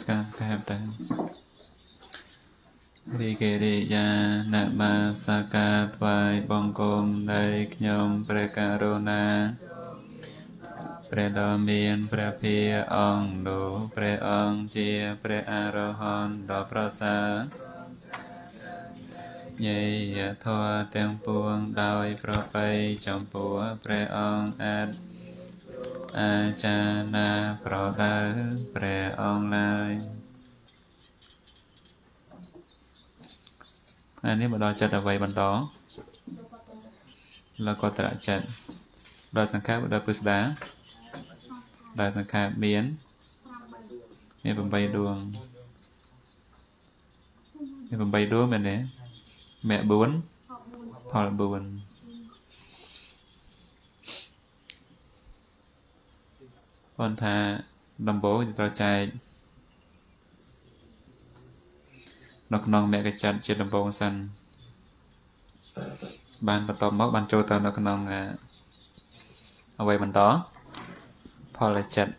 ស្ការថែមតារីកេរិយាណមាសកាថ្វាយបង្គំនៃខ្ញុំព្រះករុណាព្រះដ៏មានព្រះភាអង្គនោះព្រះអង្គជាព្រះអរហន្តដ៏ប្រសើរញេយធម៌ទាំងពួងដោយ ប្របីចំពោះព្រះអង្គអត់អាចារ្យណាប្រដៅព្រះអង្គឡើយថ្ងៃនេះមកដល់ចិត្តអ្វីបន្តលោកតរចិត្តដល់សង្ខារដល់ពុស្ដាដល់សង្ខារមានមាន8ដួងមាន8ដួងមែនទេមគ្គ4ផល4គាត់ថាដំបូងយើងត្រូវចែកនៅក្នុងមគ្គចិត្តជាដំបូងសិនបានបន្តមកបានចូលទៅនៅក្នុងអ្វីបន្តផលចិត្ត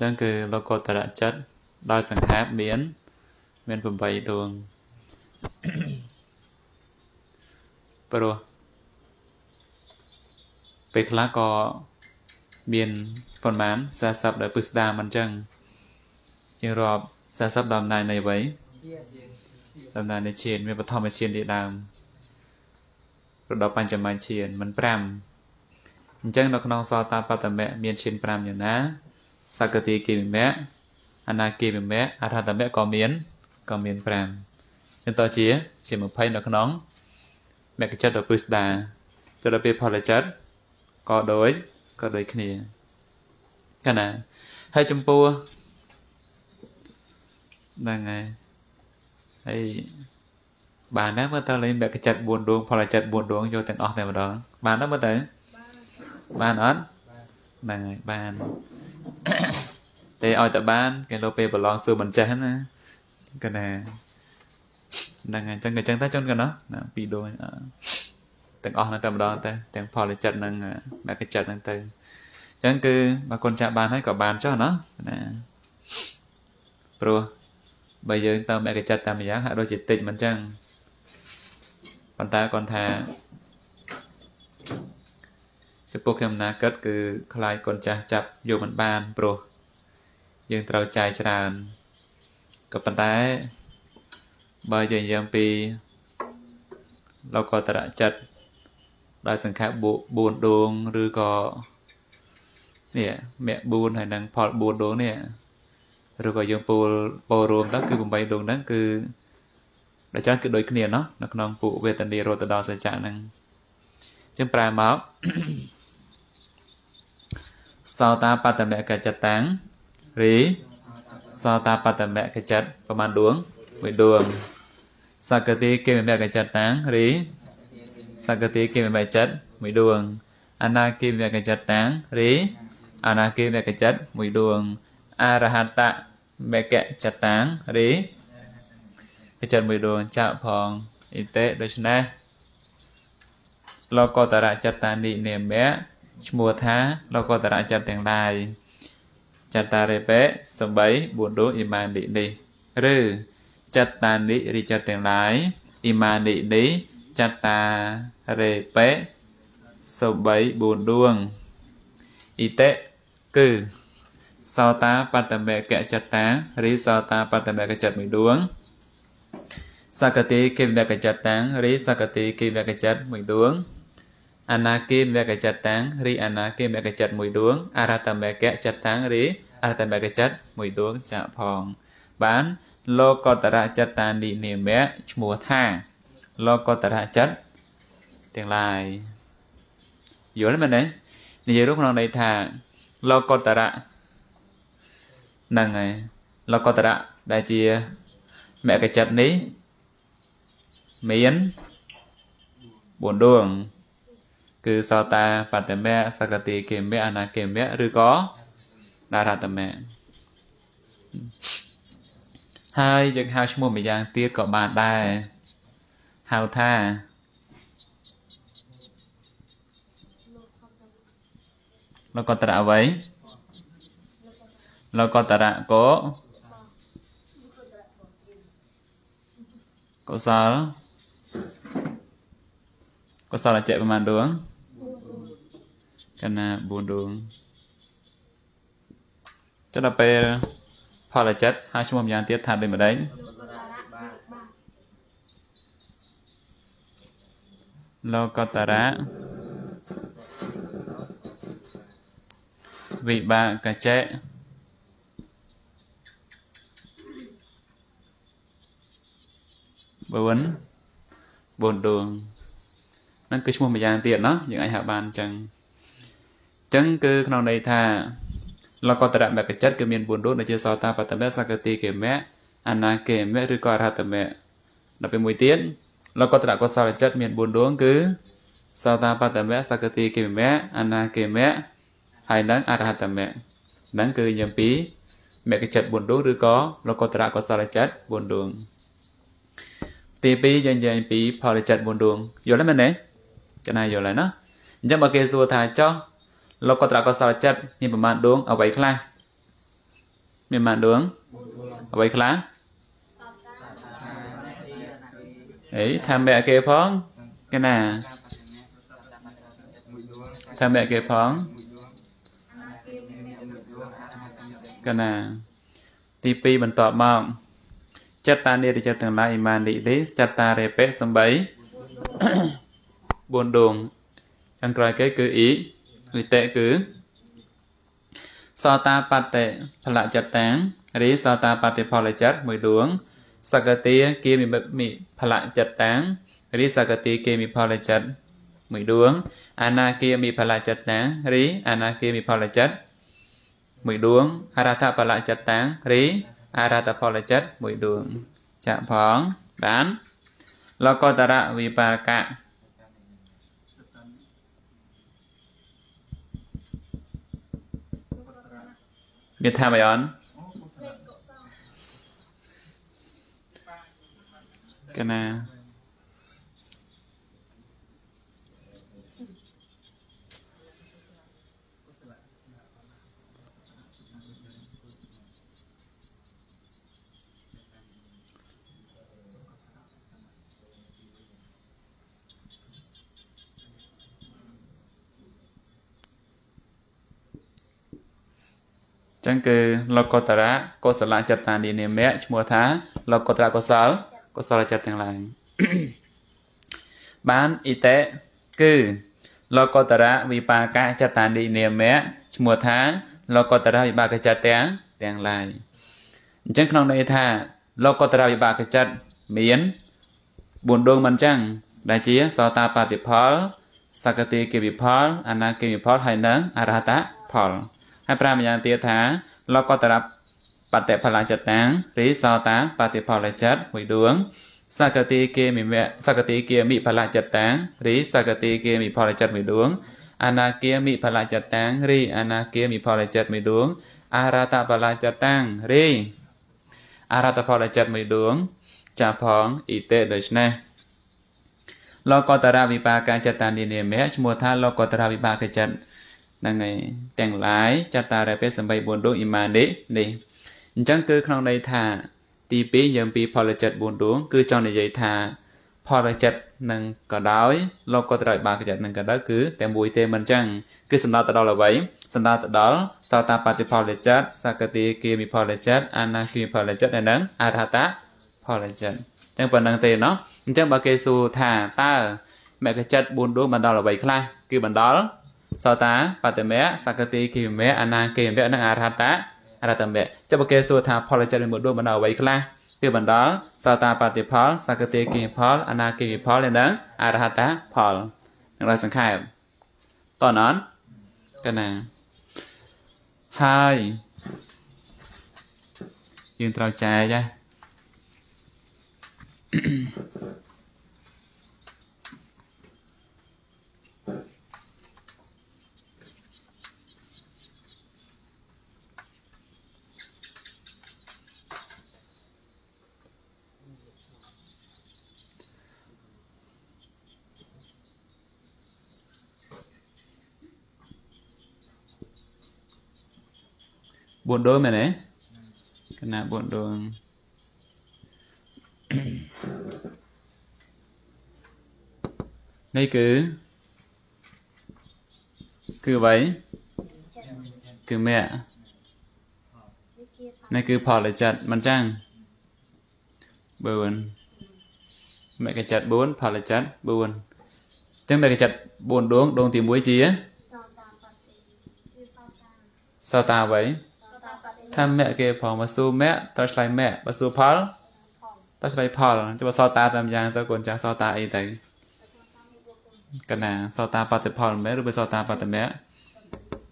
ចឹងគឺលោកតរៈចិត្តដោយសង្ខារមានមាន8ដួងព្រោះពេលខ្លះក៏មានប៉ុន្មាន40ដែលពិស្ដាមិនចឹងជាងរាប់40ដំណើរនៃអ្វីដំណើរនៃឈានមានបឋមឈានទីដើមរដល់បញ្ចមឈានមិន5អញ្ចឹងនៅក្នុងសោតាបត្តមៈមានឈាន5យ៉ាងណាសកតិគិវិមៈអនាគិវិមៈអរហតមៈក៏មានក៏មាន5ចឹងតជាជា20នៅក្នុងមគ្គចិត្តដ៏ពិស្ដាចុះដល់ពេលផលចិត្តក៏ដូចក៏ដូចគ្នាកណាហើយចំពោះហ្នឹងហើយហើយបានណាមើលតើលេងមគ្គចិត្ត4ដួងផលចិត្ត4ដួងយកទាំងអស់តែម្ដងបានណាមើលតើបានអត់ហ្នឹងហើយបានតែឲ្យតែបានគេលោពេលប្រឡងសួរមិនចេះណាកណាហ្នឹងហើយអញ្ចឹងក៏អញ្ចឹងតែជនកណោះពីរដូចទាំងអស់ហ្នឹងតែម្ដងតែទាំងផលចិត្តនិងមគ្គចិត្តហ្នឹងទៅអញ្ចឹងគឺបើគុណចាក់បាន ហើយក៏បានចុះណាណាព្រោះបើយើងតាមមគ្គចិត្តតាមយ៉ាងហាក់ដូចជាតិចមិនអញ្ចឹងប៉ុន្តែគាត់ថាចំពោះខ្ញុំណាគិតគឺខ្លាយកូនចាស់ចាប់យកមិនបានព្រោះយើងត្រូវចាយច្រើនក៏ប៉ុន្តែបើយើងនិយាយពីលោកកតរចិត្តដោយសង្ខេប4ដួងឬក៏នេះមគ្គ4ហើយនឹងផល4ដួងនេះឬក៏យើងពោលពោលរួមទៅគឺ8ដួងហ្នឹងគឺដូចចាស់គឺដូចគ្នាណោះនៅក្នុងពួកវេទនីរតដោសច្ចៈហ្នឹងចឹងប្រែមកសោតាបត្តមកចតាំងរីសោតាបត្តមកចតប្រមាណដួងមួយដួងសកតិគេមកចតាំងរីសកតិគេមកចតមួយដួងអនាគិមកចតាំងរីអនាគិមកចតមួយដួងអរហតមកចតាំងរីកចតមួយដួងចាក់ផងអ៊ីតេដូច្នេះលោកតរៈចតានិនិមៈឈ្មោះថាលោកតរៈចិត្តទាំងឡាយចតារេបេសំបីបួនដូអ៊ីម៉ានិនេះឬចតានិរិចិត្តទាំងឡាយអ៊ីម៉ានិនេះចតារេបេសំបីបួនដួងអ៊ីតេគឺសោតាបត្តមេកចតាឬសោតាបត្តមេកចិត្តមួយដួង សកតិគិវកចតាឬសកតិគិវកចិត្តមួយដួងអនាគេមគ្គចត្តាំងរីអនាគេមគ្គចិត្តមួយដួងអរតមគ្គចត្តាំងរីអរតមគ្គចិត្តមួយដួងចាក់ផងបានលោកតរៈចត្តានិនិមៈឈ្មោះថាលោកតរៈចិត្តទាំងឡាយយល់មែនទេនិយាយរួមក្នុងន័យថាលោកតរៈហ្នឹងហើយលោកតរៈដែលជាមគ្គចិត្តនេះមាន4ដួងគឺសតាបតមៈសកតិកេមៈអនាកេមៈឬក៏ដារតមៈហើយយើងហៅឈ្មោះម្យ៉ាងទៀតក៏បានដែរហៅថាលោកតរៈអ្វីលោកតរៈកោកុសលកុសលអច្ចៈប្រមាណដួងកណា4ដួងចុះដល់ពេលផលចិត្តហើយឈ្មោះម្យ៉ាងទៀតថាដូចម្ដេចលោកតរៈវិបាកចៈបើវិញ4ដួងហ្នឹងគឺឈ្មោះម្យ៉ាងទៀតណាយើងអាចហៅបានអញ្ចឹងចឹងគឺក្នុងន័យថាលកតរៈមគ្គចិត្តគឺមាន4រូបដូចជាសោតាបត្តមៈសកតិកេមៈអនាគេមៈឬក៏អរហតមៈដល់ពេលមួយទៀតលោកតរកុសលចិត្តមាន4ដួងគឺសោតាបត្តមៈសកតិគិមៈអនាគិមៈហើយនឹងអរហតមៈហ្នឹងគឺញញពីមគ្គចិត្ត4ដួងឬក៏លោកតរកុសលចិត្ត4ដួងទី2យើងនិយាយពីផលចិត្ត4ដួងយល់ហើយមែនទេកណាយល់ហើយណាអញ្ចឹងបើគេសួរថាចោះលោកកតរកសលចិត្តមានប្រមាណដួងអ្វីខ្លះមានប្រមាណដួងអ្វីខ្លះអីថាមេអគេផងកណាថាមេអគេផងកណាទី2បន្តមកចត្តានិរិយចិត្តទាំងឡាយអ៊ីម៉ាននិទេចត្តារេបេសំបី4ដងខាងក្រោយគេគឺអ៊ីវិតៈគឺ សតាបតិផលចតាំងឬសតាបតិផលចិត្តមួយដួង សកតិគេមិមិផលចតាំងឬសកតិគេមិផលចិត្តមួយដួងអនាគាមិផលចិត្តណាឬអនាគាមិផលចិត្តមួយដួងអរថផលចិត្តតាំងឬអរថផលចិត្តមួយដួង ចាក់ផងបាន លកតរៈវិបាកៈមានថាមិនអន់កណាចឹងគឺលោកកតរៈកុសលចិត្តតានានាមៈឈ្មោះថាលោកកតរៈកុសលកុសលចិត្តទាំងឡាយបានអ៊ីតេគឺលោកតរៈវិបាកចតានិនាមៈឈ្មោះថាលោកតរៈវិបាកចិត្តទាំងទាំងឡាយអញ្ចឹងក្នុងន័យថាលោកតរៈវិបាកចិត្តមាន4ដងមិនចឹងដែលជាសតាបតិផល សកតិគិវិផលអនាគិវិផលហើយនិងអរហតផលហើយប្រាម្យ៉ាងទៀតថាលោកក៏តរបតិផលចតាំងរីសតាបតិផលចិត្តមួយដួង សកតិគេមិវៈសកតិគេមិផលចតាំងរីសកតិគេមិផលចិត្តមួយដួងអនាគាមិផលចតាំងរីអនាគាមិផលចិត្តមួយដួងអរតផលចតាំងរីអរតផលចិត្តមួយដួងចាផងអ៊ីតេដូច្នេះលោកតរវិបាកចិត្តតានិនិមៈឈ្មោះថាលោកតរវិបាកចិត្តហ្នឹងហើយទាំងឡាយចតារេបេសម្បី4ដួងអ៊ីម៉ានេនេះអញ្ចឹងគឺក្នុងន័យថាទី2យើងពីផលចិត្ត4ដួងគឺចង់និយាយថាផលចិត្តនឹងក៏ដោយលោកក៏ត្រូវបានកចិត្តនឹងក៏ដោយគឺតែមួយទេមិនអញ្ចឹងគឺសម្ដៅទៅដល់អ្វីសម្ដៅទៅដល់សោតាបតិផលចិត្តសកតិគិមិផលចិត្តអនាគិមិផលចិត្តហើយនឹងអរហតផលចិត្តចឹងប៉ុណ្ណឹងទេណោះអញ្ចឹងបើគេសួរថាតើមគ្គចិត្ត4ដួងបណ្ដាលអ្វីខ្លះគឺបណ្ដាលសោតាបតមៈសកតិគិមៈអនាគិមៈនិងអរហតៈអរតមៈចាប់គេសួរថាផលចិត្តមួយដួងបណ្ដាអ្វីខ្លះវាបណ្ដាលសោតាបតិផល សកតិគិផលអនាគិផល និងអរហតៈផលនឹងរសង្ខេបតនអនកណាហើយយើងត្រូវចែកណា4ដងមែនទេកណា4ដងនេះគឺគឺអ្វីគឺមគ្គនេះគឺផលចិត្តមិនចឹង4មគ្គចិត្ត4ផលចិត្ត4អញ្ចឹងមគ្គចិត្ត4ដងដងទី1ជាសោតាវ័យថាមគ្គគេផងបើសួរមគ្គត្រូវឆ្លើយមគ្គបើសួរផលត្រូវឆ្លើយផលចាំបើសតាតាមយ៉ាងទៅកូនចាស់សតាអីទៅកណាសតាបតិផលមែនឬបើសតាបតិមគ្គ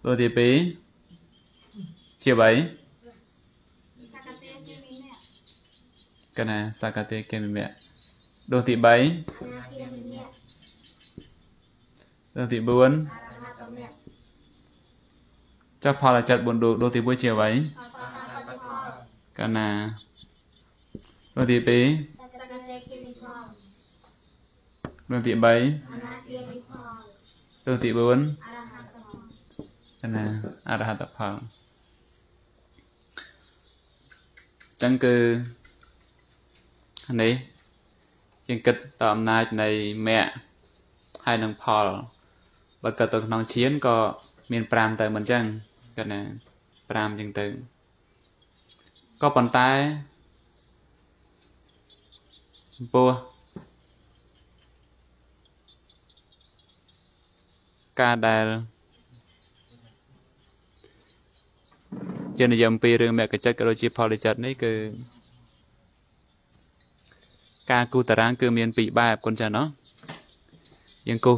ដូចទី2ជា3កណាសកតេកេមិមៈដូចទី3ដូចទី4ចុះផលចិត្ត4ដូចទី1ជាអ្វីកណារទី2រទី3រទី4កណាអរហតផលចឹងគឺនេះជាងគិតតអំណាចនៃមគ្គហើយនឹងផលបើគិតទៅក្នុងឈានក៏មាន5ទៅមិនចឹងគាត់ណា5ចឹងទៅក៏ប៉ុន្តែចំពោះការដែលជានិយមពីរឿងមគ្គចិត្តក៏ដូចជាផលិចិត្តនេះគឺការគូតារាង គឺមានពីរបែបគុនចាណោះយើងគូ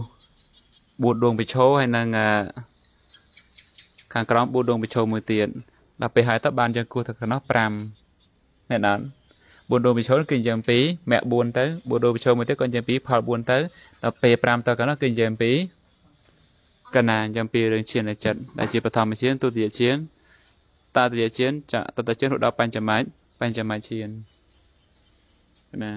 4ដងបិឈោហើយនឹងខាងក្រោម4ដងបិឈោមួយទៀតដល់ពេលហើយទៅបានយើងគោះទៅក្នុងនោះ5មែនអត់4ដូងបញ្ចូលគឺយើង2មាក់4ទៅ4ដូងបញ្ចូលមួយទៀតក៏យើង2ផល4ទៅដល់ពេល5ទៅកណ្ដោះគឺយើង2កណ្ណាយើង2រឿងឈានចិត្តដែលជាបឋមឈានទុតិយឈានតតិយឈានចតុតឈានរហូតដល់បញ្ចមជ្ឈបញ្ចមជ្ឈានណា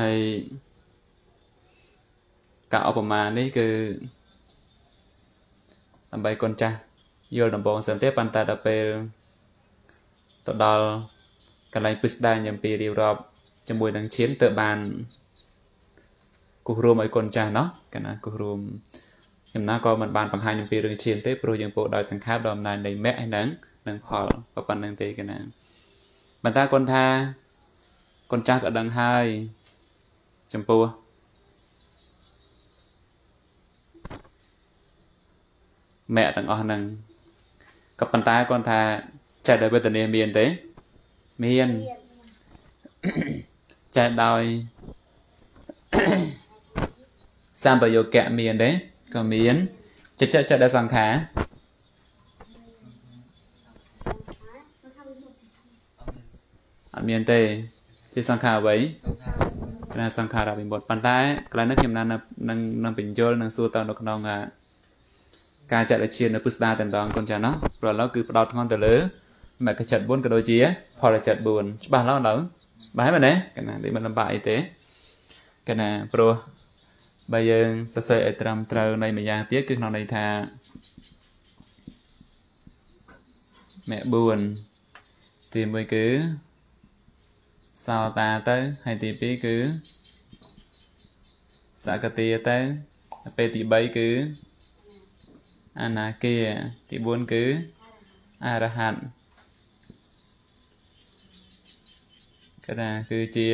ហើយការឧបមានេះគឺដើម្បីកូនចាស់យល់ដំបងសិនទេប៉ុន្តែដល់ពេលទៅដល់កន្លែងពិស្ដារអំពីរៀបរាប់ជាមួយនឹងឈាមទៅបានគូសរួមឲ្យកូនចាស់ណោះកណាគូសរួមខ្ញុំណាក៏មិនបានបង្ហាញអំពីរឿងឈាមទេព្រោះយើងពោដោយសង្ខារដល់អំណាចនៃមគ្គហ្នឹងនឹងផលក៏ប៉ុណ្្នឹងទេកណាបន្តើកូនថាកូនចាស់ក៏ដឹងហើយចំពោះមគ្គទាំងអស់ហ្នឹងក៏ប៉ុន្តែគាត់ថាចេះដោយវេទនាមានទេ មានចេះដោយសម្បយោគៈមានទេក៏មានចិត្តចេះដោយសង្ខារអត់មានទេជាសង្ខារអ្វីសង្ខារគឺសង្ខារវិមុតប៉ុន្តែកន្លែងនេះខ្ញុំណាននឹងនឹងបញ្យលនឹងសួរទៅនៅក្នុងការចាត់វិជានៅពុស្ដាតែម្ដងកូនចាណោះព្រោះឥឡូវគឺផ្ដោតធ្ងន់ទៅលើមគ្គចិត្ត4ក៏ដូចជា ផលចិត្ត4ច្បាស់ឡើយដល់បាទមែនទេកណានេះមិនលំបាកអីទេកណាព្រោះបើយើងសរសេរឲ្យត្រឹមត្រូវនៃម្យ៉ាងទៀតគឺក្នុងន័យថាមគ្គ4ទី1គឺសោតាទៅហើយទី2គឺសកតាទៅពេលទី3គឺអនាគាទី4គឺអរហន្តកណាគឺជា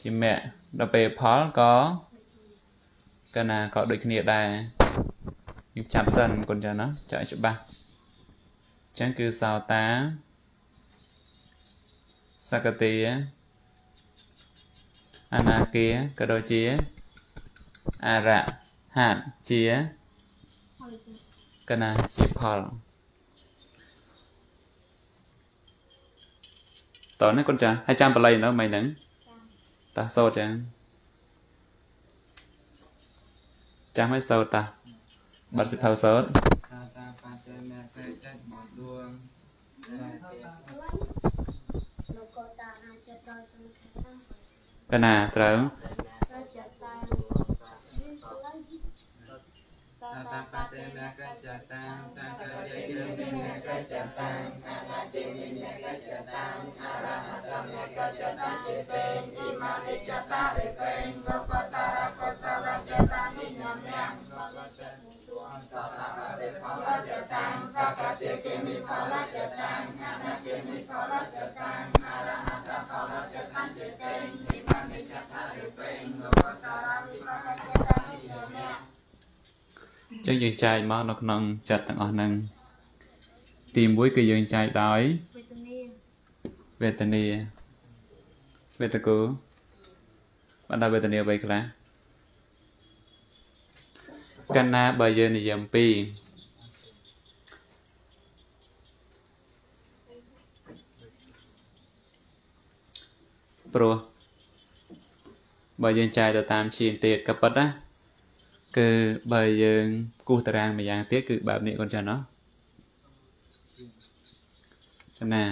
ជាមគ្គដល់ពេលផលក៏កណាក៏ដូចគ្នាដែរយើងចាប់សិនកូនចាណាចាក់ច្បាស់អញ្ចឹងគឺសោតាសកតិអនាគាក៏ដូចជាអរហតជាកណាជាផលតើនេះកូនចាហើយចាំបល័យនៅមិនហ្នឹងតាសោចាចាំឲ្យសោតាបាត់សិភៅសោតា Nah, terus Thank you. ចឹងយើងចែកមកនៅក្នុងចិត្តទាំងអស់ហ្នឹងទី1គឺយើងចែកដោយវេទនាវេទកូបណ្ដាវេទនាអ្វីខ្លះកណ្ណាបើយើងនិយមពីព្រោះបើយើងចាយទៅតាមឈានទៀតក៏ប៉ុតណាគឺបើយើងគូសតារាងម្យ៉ាងទៀតគឺបែបនេះកូនចាណោះចំណា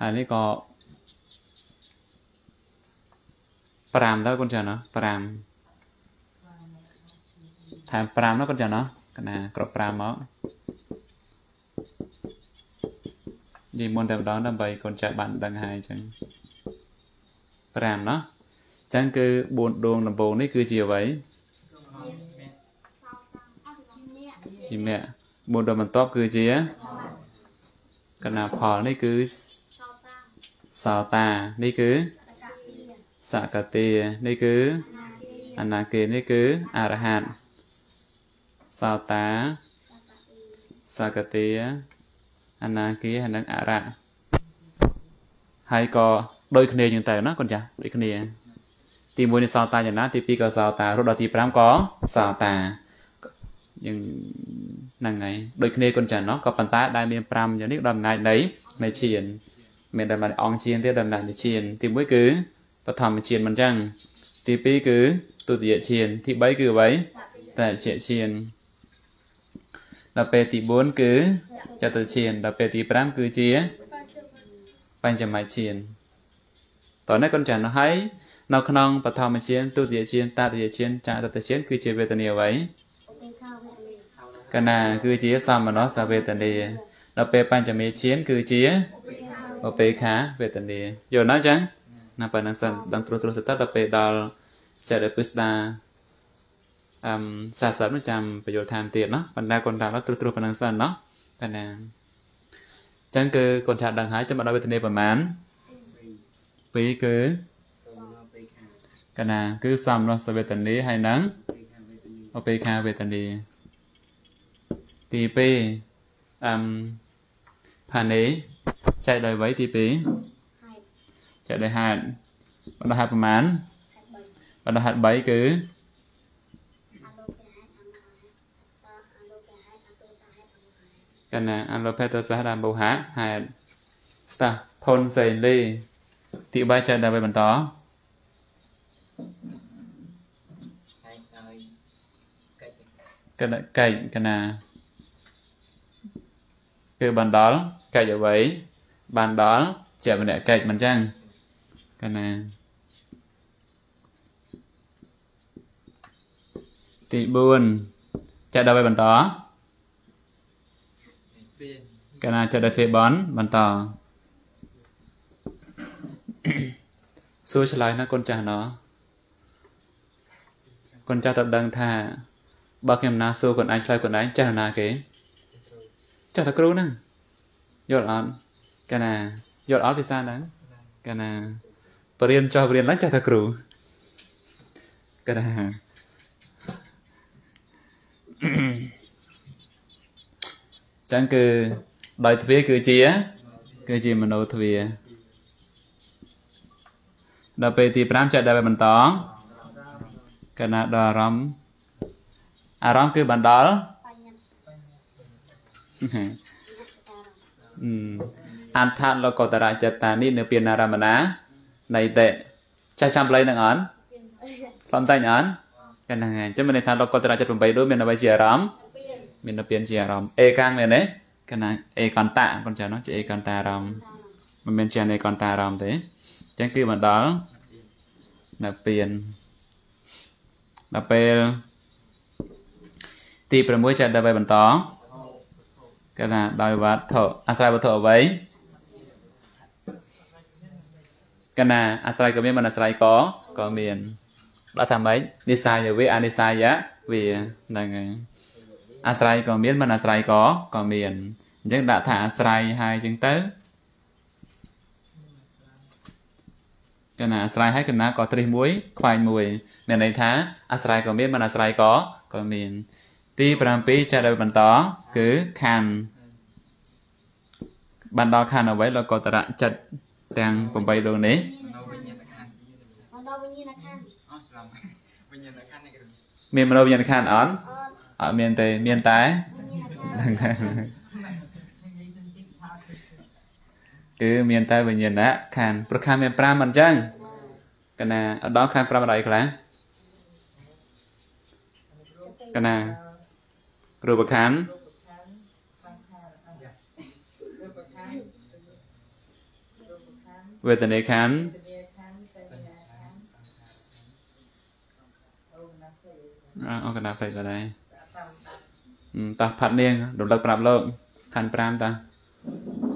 ហើយនេះក៏5ដែរកូនចាណោះ5ថែម5ណាកូនចាណោះកណាគ្រប់5មកនិយាយមុនតែម្ដងដើម្បីកូនចាបានដឹងហើយអញ្ចឹង5ណោះអញ្ចឹងគឺ4ដងដំបូងនេះគឺជាអ្វីជាមគ្គ4ដងបន្ទាប់គឺជាកណាផលនេះគឺសោតានេះគឺសកតិនេះគឺអនាគេនេះគឺអរហន្តសោតាសកតិអនាគេហើយនិងអរៈហើយក៏ដូចគ្នាចឹងទៅណាកូនចាស់ដូចគ្នា ទី1នេះសោតាយ៉ាងណាទី2ក៏សោតារត់ដល់ទី5ក៏សោតាយើងហ្នឹងហើយដូចគ្នាកូនចាស់ណោះក៏ប៉ុន្តែដែលមាន5យ៉ាងនេះដល់អំណាចនៃនៃឈានមានដល់អំណាចអង្គឈានទៀតដល់អំណាចនៃឈានទី1គឺបឋមឈានមិនចឹងទី2គឺទុតិយឈានទី3គឺអ្វីតតិយឈានដល់ពេលទី4គឺចតុឈានដល់ពេលទី5គឺជាបញ្ចមឈានតើនេះកូនចានហើយនៅក្នុងបឋមជាទុតិយជាតតិយជាចតុតជាគឺជាវេទនាអ្វីកណាគឺជា សមនស្សវេទនាដល់ពេលបញ្ចមេជាគឺជាអបេខាវេទនាយល់ណាចឹងណាប៉ុណ្ណឹងសិនដល់ត្រួសត្រួសតដល់ពេលដល់ចរិពុស្តាអឹមសាស្ត្រនោះចាំបញ្យល់តាមទៀតណាប៉ុន្តែកូនតាមត្រួសត្រួសប៉ុណ្ណឹងសិនណាប៉ុណ្ណាចឹងគឺកូនថាដឹងហើយចាំមកដល់វេទនាប្រមាណពីរគឺកណាគឺសំរសវេទនីហើយនឹងអបេខាវេទនីទី2អឹមផានេចែកដោយអ្វីទី2ចែកដោយហេតុបណ្ដោះហេតុប្រមាណបណ្ដោះហេតុ3គឺកណាអនុភេទសាសដាមោហៈហេតុតាផុនសេលីទីបាយចែកដើម្បីបន្តកណកែកកណាគឺបានដល់កែកអ្វីបានដល់ជាម្នាក់កែកមិនចឹងកណាទី4ចាក់ដល់ឲ្យបន្តកណាចាក់ដល់ធ្វើបនបន្តសួរឆ្លើយណាកូនចាស់ណោះកូនចាស់តដឹងថាបើខ្ញុំណាសួរកូនឯងឆ្លើយកូនឯងចាស់ណាគេចាស់តាគ្រូហ្នឹងយល់អត់កាលណាយល់អត់ភាសាហ្នឹងកាលណាបរៀនចោះបរៀនឡើងចាស់តាគ្រូកាលណាចឹងគឺដោយទ្វាគឺជា គឺជាមโนទ្វាដល់ពេលទី5ចែកដល់បន្តកណាដល់អារម្មណ៍អារម្មណ៍គឺបណ្ដាលអន្តៈលោកតរចតានេះនៅពីណារមណាណៃតេចាស់ចាំប្លែកនឹងអនផ្លំតែអនកណ្ដឹងហើយអញ្ចឹងមានន័យថាលោកតរច8ដូចមានអ្វីជាអារម្មណ៍មាននៅពីជាអារម្មណ៍អេកាំងមែនទេកណ្ដឹងអេកន្តៈកូនចានោះជាអេកន្តៈអារម្មណ៍មិនមែនជាអេកន្តៈអារម្មណ៍ទេចឹងគឺមកដល់នៅពៀនដល់ពេលទី6ចាត់ដើម្បីបន្តគេថាដោយវត្ថុអាស្រ័យវត្ថុអ្វីកណាអាស្រ័យក៏មានមិនអាស្រ័យក៏ក៏មានដល់ថាម៉េចនិសាយវេអនិសាយវាហ្នឹងហើយអាស្រ័យក៏មានមិនអាស្រ័យក៏ក៏មានអញ្ចឹងដាក់ថាអាស្រ័យហើយអញ្ចឹងទៅកណ្ណាអាស្រ័យហើយកណ្ណាក៏ត្រិះមួយខ្វែងមួយមានន័យថាអាស្រ័យក៏មានមិនអាស្រ័យក៏ក៏មាន ទី7ចាត់ឲ្យបន្តគឺខណ្ឌបានដល់ខណ្ឌអ្វីលោកកតរៈចិត្តទាំង8លោកនេះ មានមនោវិញ្ញាណខណ្ឌអត់អត់មានទេមានតែដឹងថាគឺមានតែវិញ្ញាណខណ្ឌប្រខាមាន5អញ្ចឹងកណាឧត្តមខណ្ឌ5ដល់អីខ្លះកណារូបខណ្ឌវេទនាខណ្ឌអរកណាផ្លេចដែរតោះផាត់នាងរំលឹកប្រាប់លោកខណ្ឌ5តោះ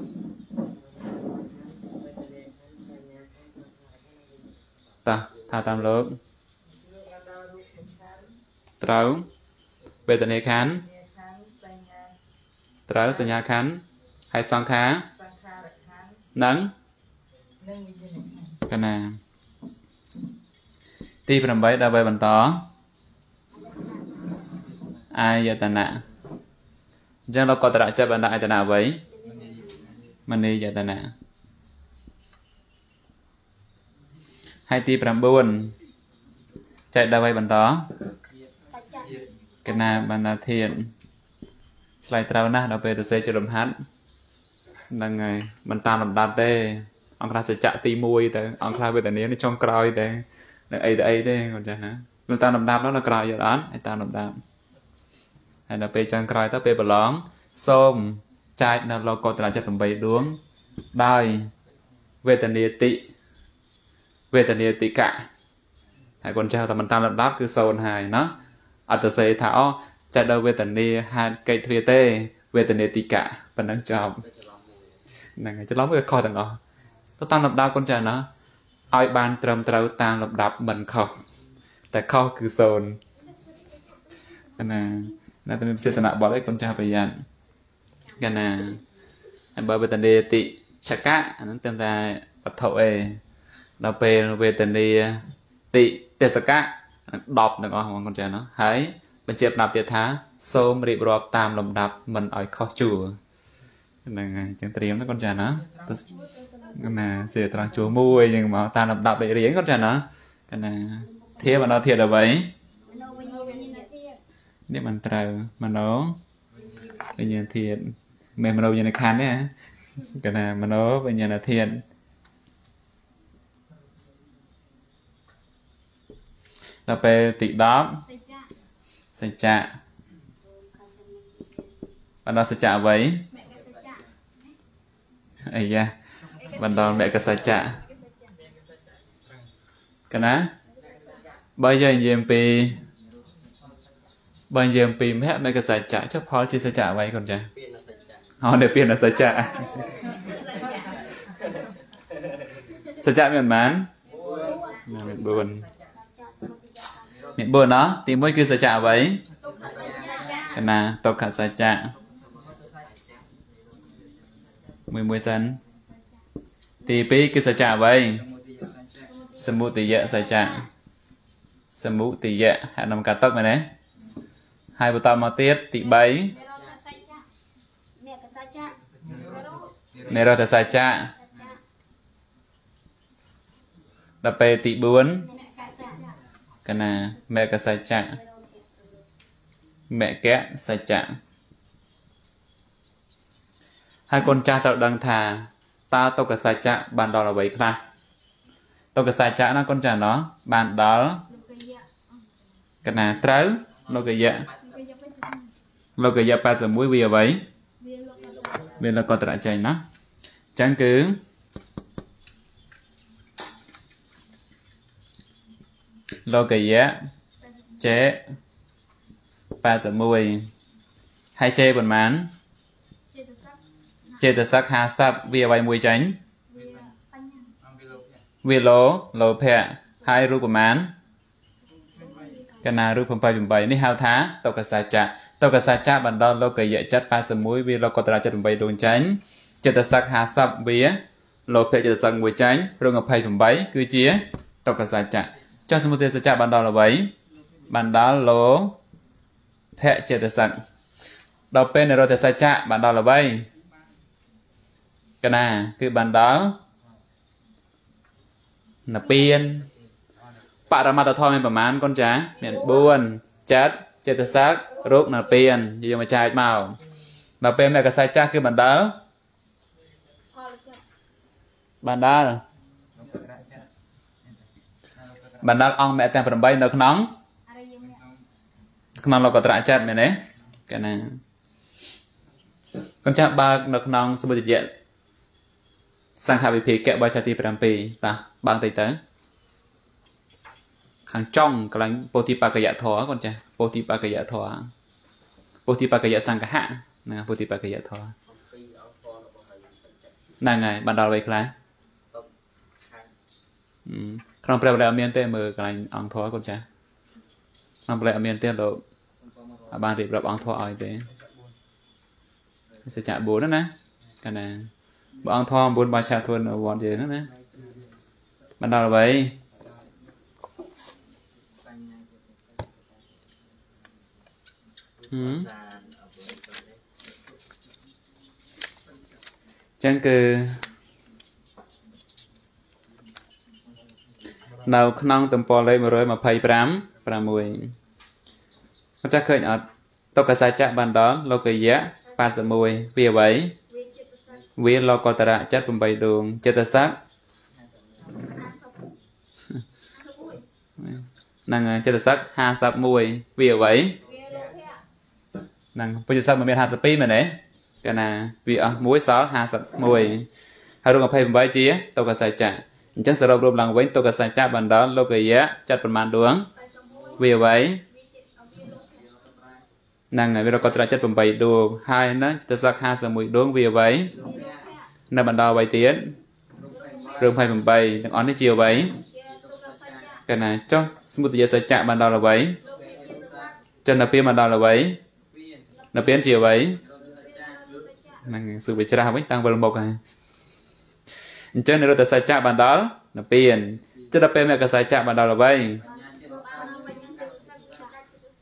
តាថាតាមលោក ត្រូវវេទនាខណ្ឌត្រូវសញ្ញាខណ្ឌហើយសង្ខារនិងកណាទី8ដល់បីបន្តអាយតនៈអញ្ចឹងលោកក៏តរៈចិត្តបណ្ដាអាយតនៈអ្វីមនីយតនៈហើយទី9ចែកដល់ឲ្យបន្ត កណាបណ្ណាធានឆ្លៃត្រូវណាស់ដល់ពេលទៅសេជាលំហាត់ហ្នឹងហើយមិនតាមលំដាប់ទេ អង្គការសច្ចៈទី1ទៅអង្គការវេទនានេះចុងក្រោយទៅនៅអីទៅអីទេគាត់ចាស់ណាមិនតាមលំដាប់នោះនៅក្រោយយល់អត់ឲ្យតាមលំដាប់ហើយដល់ពេលចុងក្រោយទៅពេលប្រឡងសូមចែកនៅលោកតរា78ដួងដោយវេទនាតិវេទនាតិកៈហើយកូនចៅតែមិនតាមលំដាប់គឺសូន្យហើយណាអត់ទៅសេថាអូចាត់ដល់វេទនាហាត់កិច្ចទ្វាទេវេទនាតិកៈប៉ុណ្ណឹងចប់ហ្នឹងហើយច្រឡំវាខុសទាំងអស់ទៅតាមលំដាប់កូនចៅណាឲ្យបានត្រឹមត្រូវតាមលំដាប់មិនខុសតែខុសគឺសូន្យណាណាតែមានសេសនៈបត់ឯងកូនចាស់ប្រយ័ត្នកណាហើយបើវេទនាតិឆកៈអានឹងទាំងតែវត្ថុឯងដល់ពេលវេទនាតិទេសកៈ10ទាំងអស់បងប្អូនចាណាហើយបញ្ជាក់ដាប់ទៀតថា សូមរៀបរាប់តាម លំដាប់មិនឲ្យខុសជួរហ្នឹងហើយចឹងត្រៀមណាកូនចាណាណាសៀត្រង់ជួរមួយចឹងមកតាមលំដាប់ដូចរៀងកូនចាណាកណាធៀបអនុធៀបអ្វីនេះមិនត្រូវមโนវិញ្ញាណធាតមេមโนវិញ្ញាណខណ្ឌនេះកណាមโนវិញ្ញាណធាតដល់ពេលទី10សច្ចៈបណ្ដោះសច្ចៈអ្វីអាយ៉ាបណ្ដោះមគ្គសច្ចៈកណាបើយើងនិយាយអំពីបើនិយាយអំពីមគ្គមគ្គសច្ចៈចុះផលជាសច្ចៈអ្វីកូនចាអូនៅពៀនសច្ចៈសច្ចៈមានប៉ុន្មានមាន4មាន4ណាទី1គឺសច្ចៈអ្វីកណាទុក្ខសច្ចៈមួយមួយសិនទី2គឺសច្ចៈអ្វីសមុទយៈសច្ចៈសមុទយៈហនុមកតុកមែនទេហើយបន្តមកទៀតទី3និរោធសច្ចៈដល់ពេលទី4កណាមគ្គសច្ចៈមគ្គសច្ចៈហើយកូនចាស់ត្រូវដឹងថាតើទុក្ខសច្ចៈបានដល់អ្វីខ្លះទុក្ខសច្ចៈណាកូនចាស់ណោះបានដល់កណាត្រូវលោកយៈលោកយៈ81វាអ្វីវាលោកកត្រចៃណាអញ្ចឹងគឺលោកយៈចេ81ហើយចេប៉ុន្មានចេតសក50វាអ្វីមួយចាញ់វា លោលោភៈហើយរូបប្រមាណកណារូប78នេះហៅថាតុកសាចៈតុកសាចៈបណ្ដលលោកយៈចិត្ត81វាលោកតរាចិត្ត8ដួងចាញ់ចិត្តសក50វាលោកភៈចិត្តសក1ចាញ់រឿង28គឺជាតុកសាចៈចុះសមុទ័យសច្ចៈបានដល់អ្វីបានដល់លោភៈចិត្តសច្ចៈដល់ពេលនិរតសច្ចៈបានដល់អ្វីកណាគឺបានដល់និព្វានបរមត្តធម៌មានប្រមាណកូនចាមាន4ចិត្តចិត្តសច្ចៈរូបនិព្វានយកមកចែកមកដល់ពេលមគ្គសច្ចៈគឺបានដល់បានដល់បណ្ដាលអង្គមគ្គទាំង8នៅក្នុងក្នុងលោកត្រៈចិត្តមែនទេកណាកុំចាំបើកនៅក្នុងសមុទយៈសង្ឃវិភាកៈបច្ចទី7តោះបើកតិចទៅខាងចុងកន្លែងពោធិបកយៈធរកូនចាស់ពោធិបកយៈធរពោធិបកយៈសង្ឃហៈណាពោធិបកយៈធរហ្នឹងហើយបានដល់វ័យខ្លះអឺក្នុងព្រះបរិយអមានទេមើលកន្លែងអង្គធរកូនចាស់ក្នុងព្រះអមានទេលោកបានរៀបរាប់អង្គធរឲ្យទេសច្ចៈ4ណាកណ្ណាបើអង្គធរ9បាយឆាធួនវត្តយើងណាបានដល់អ្វីចឹងគឺនៅក្នុងទំព័រលេខ125 6ម្ចាស់ឃើញអត់តុកសច្ចៈបណ្ដលលោកយៈ81វាអ្វីវាលោកតរៈចិត្ត8ដួងចិត្តស័កនឹងចិត្តស័ក51វាអ្វីនឹងពុទ្ធស័កមាន52មែនទេកាលណាវាអស់1សល់51ហើយរូប28ជាតុកសច្ចៈអញ្ចឹងសរុបរួមឡើងវិញទុក្ខសច្ចៈបណ្ដោលលោកយៈចាត់ប្រមាណដួងវាអ្វីហ្នឹងហើយវារកត្រចិត្ត8ដួងហើយណាចិត្តសក51ដួងវាអ្វីនៅបណ្ដោអ្វីទៀតរឿង28ទាំងអស់នេះជាអ្វីកណាចុះសមុទយសច្ចៈបណ្ដោលអ្វីចន្ទពៀបណ្ដោលអ្វីនៅពៀនជាអ្វីហ្នឹងសឹកវាច្រាស់វិញតាំងវិលមកហើយអញ្ចឹងនិរតសច្ចៈបានដល់និព្វានចិត្តដល់ពេលមគ្គសច្ចៈបានដល់អ្វី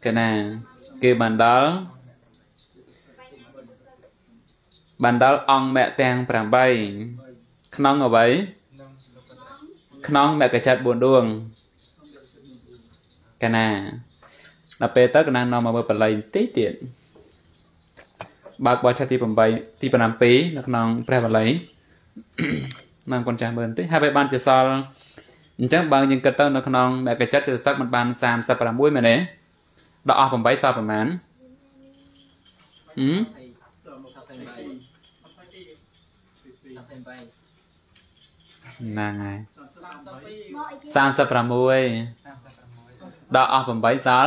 កណាគេបានដល់បានដល់អង្គមគ្គទាំង8ក្នុងអ្វី ក្នុងមគ្គចិត្ត4ដួងកណាដល់ពេលទៅកណានាំមកមើលបល័យបន្តិចទៀតបើកបោះឆាទី8ទី7នៅក្នុងព្រះបល័យណាកូនចាស់មើលបន្តិចហើយវាបានជាសល់អញ្ចឹងបើយើងគិតទៅនៅក្នុងមគ្គចិត្តចិត្តសត្វมันបាន36មែនទេដល់អស់8សល់ប្រហែលហឹមហ្នឹងហើយ36ដល់អស់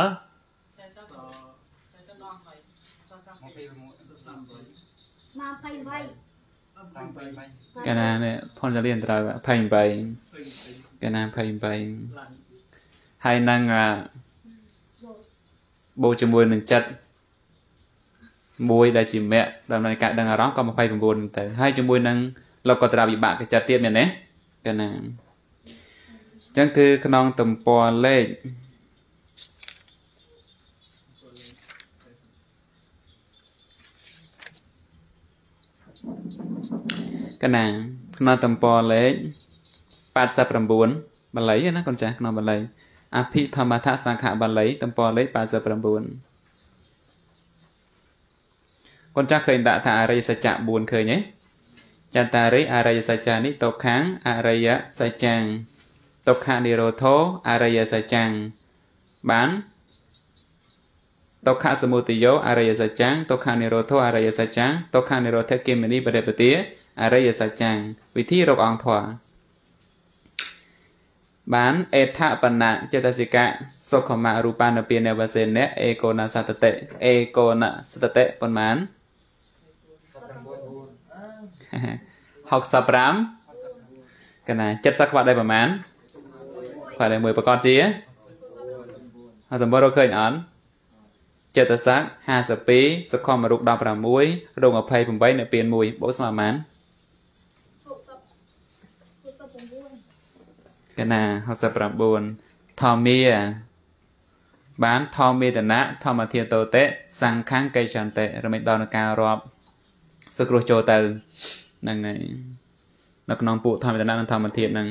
8សល់28កាលណានេះផនសាលៀនត្រូវ28កាលណា28ហើយនឹងបូជាមួយនឹងចិត្តមួយដែលជាមគ្គដំណើរការដឹងអារម្មណ៍ក៏29ទៅហើយជាមួយនឹងលោកក៏ត្រាវិបាកចិត្តទៀតមែនទេកាលណាអញ្ចឹងគឺក្នុងទំព័រលេខកណាក្នុងតំពលេខ89បាលីណាកូនចាស់ក្នុងបាលីអភិធម្មថសង្ឃបាលីតំពលេខ89កូនចាស់ឃើញដាក់ថាអរិយសច្ចៈ4ឃើញទេចតារិអរិយសច្ចៈនេះតុខាងអរិយសច្ចាំងតុខានិរោធោអរិយសច្ចាំងបានតុខសមុទយោអរិយសច្ចាំងតុខនិរោធោអរិយសច្ចាំងតុខនិរោធគិមនីបរិបទាអរិយសច្ចាវិធីរកអង្គធម៌បានអេដ្ឋបណ្ណចិត្តសិកៈសុខមរូបានុពានវសេនៈអេកោណសតតិអេកោណសតតិប៉ុន្មាន65កណាចិត្តសខ្វះដែរប្រមាណខ្វះដែរមួយប្រកបជាហើយសម្បូររកឃើញអត់ចិត្តស័ក52សុខមរូប16រង28នៅពាន1បូកស្មើប៉ុន្មានកណា69ធម្មាបានធម្មេតនៈធម្មធាតោតិសង្ខੰកេចន្តិរំលេចដល់នឹងការរាប់សឹកគ្រោះចូលទៅហ្នឹងហើយនៅក្នុងពួកធម្មតនៈនិងធម្មធាតហ្នឹង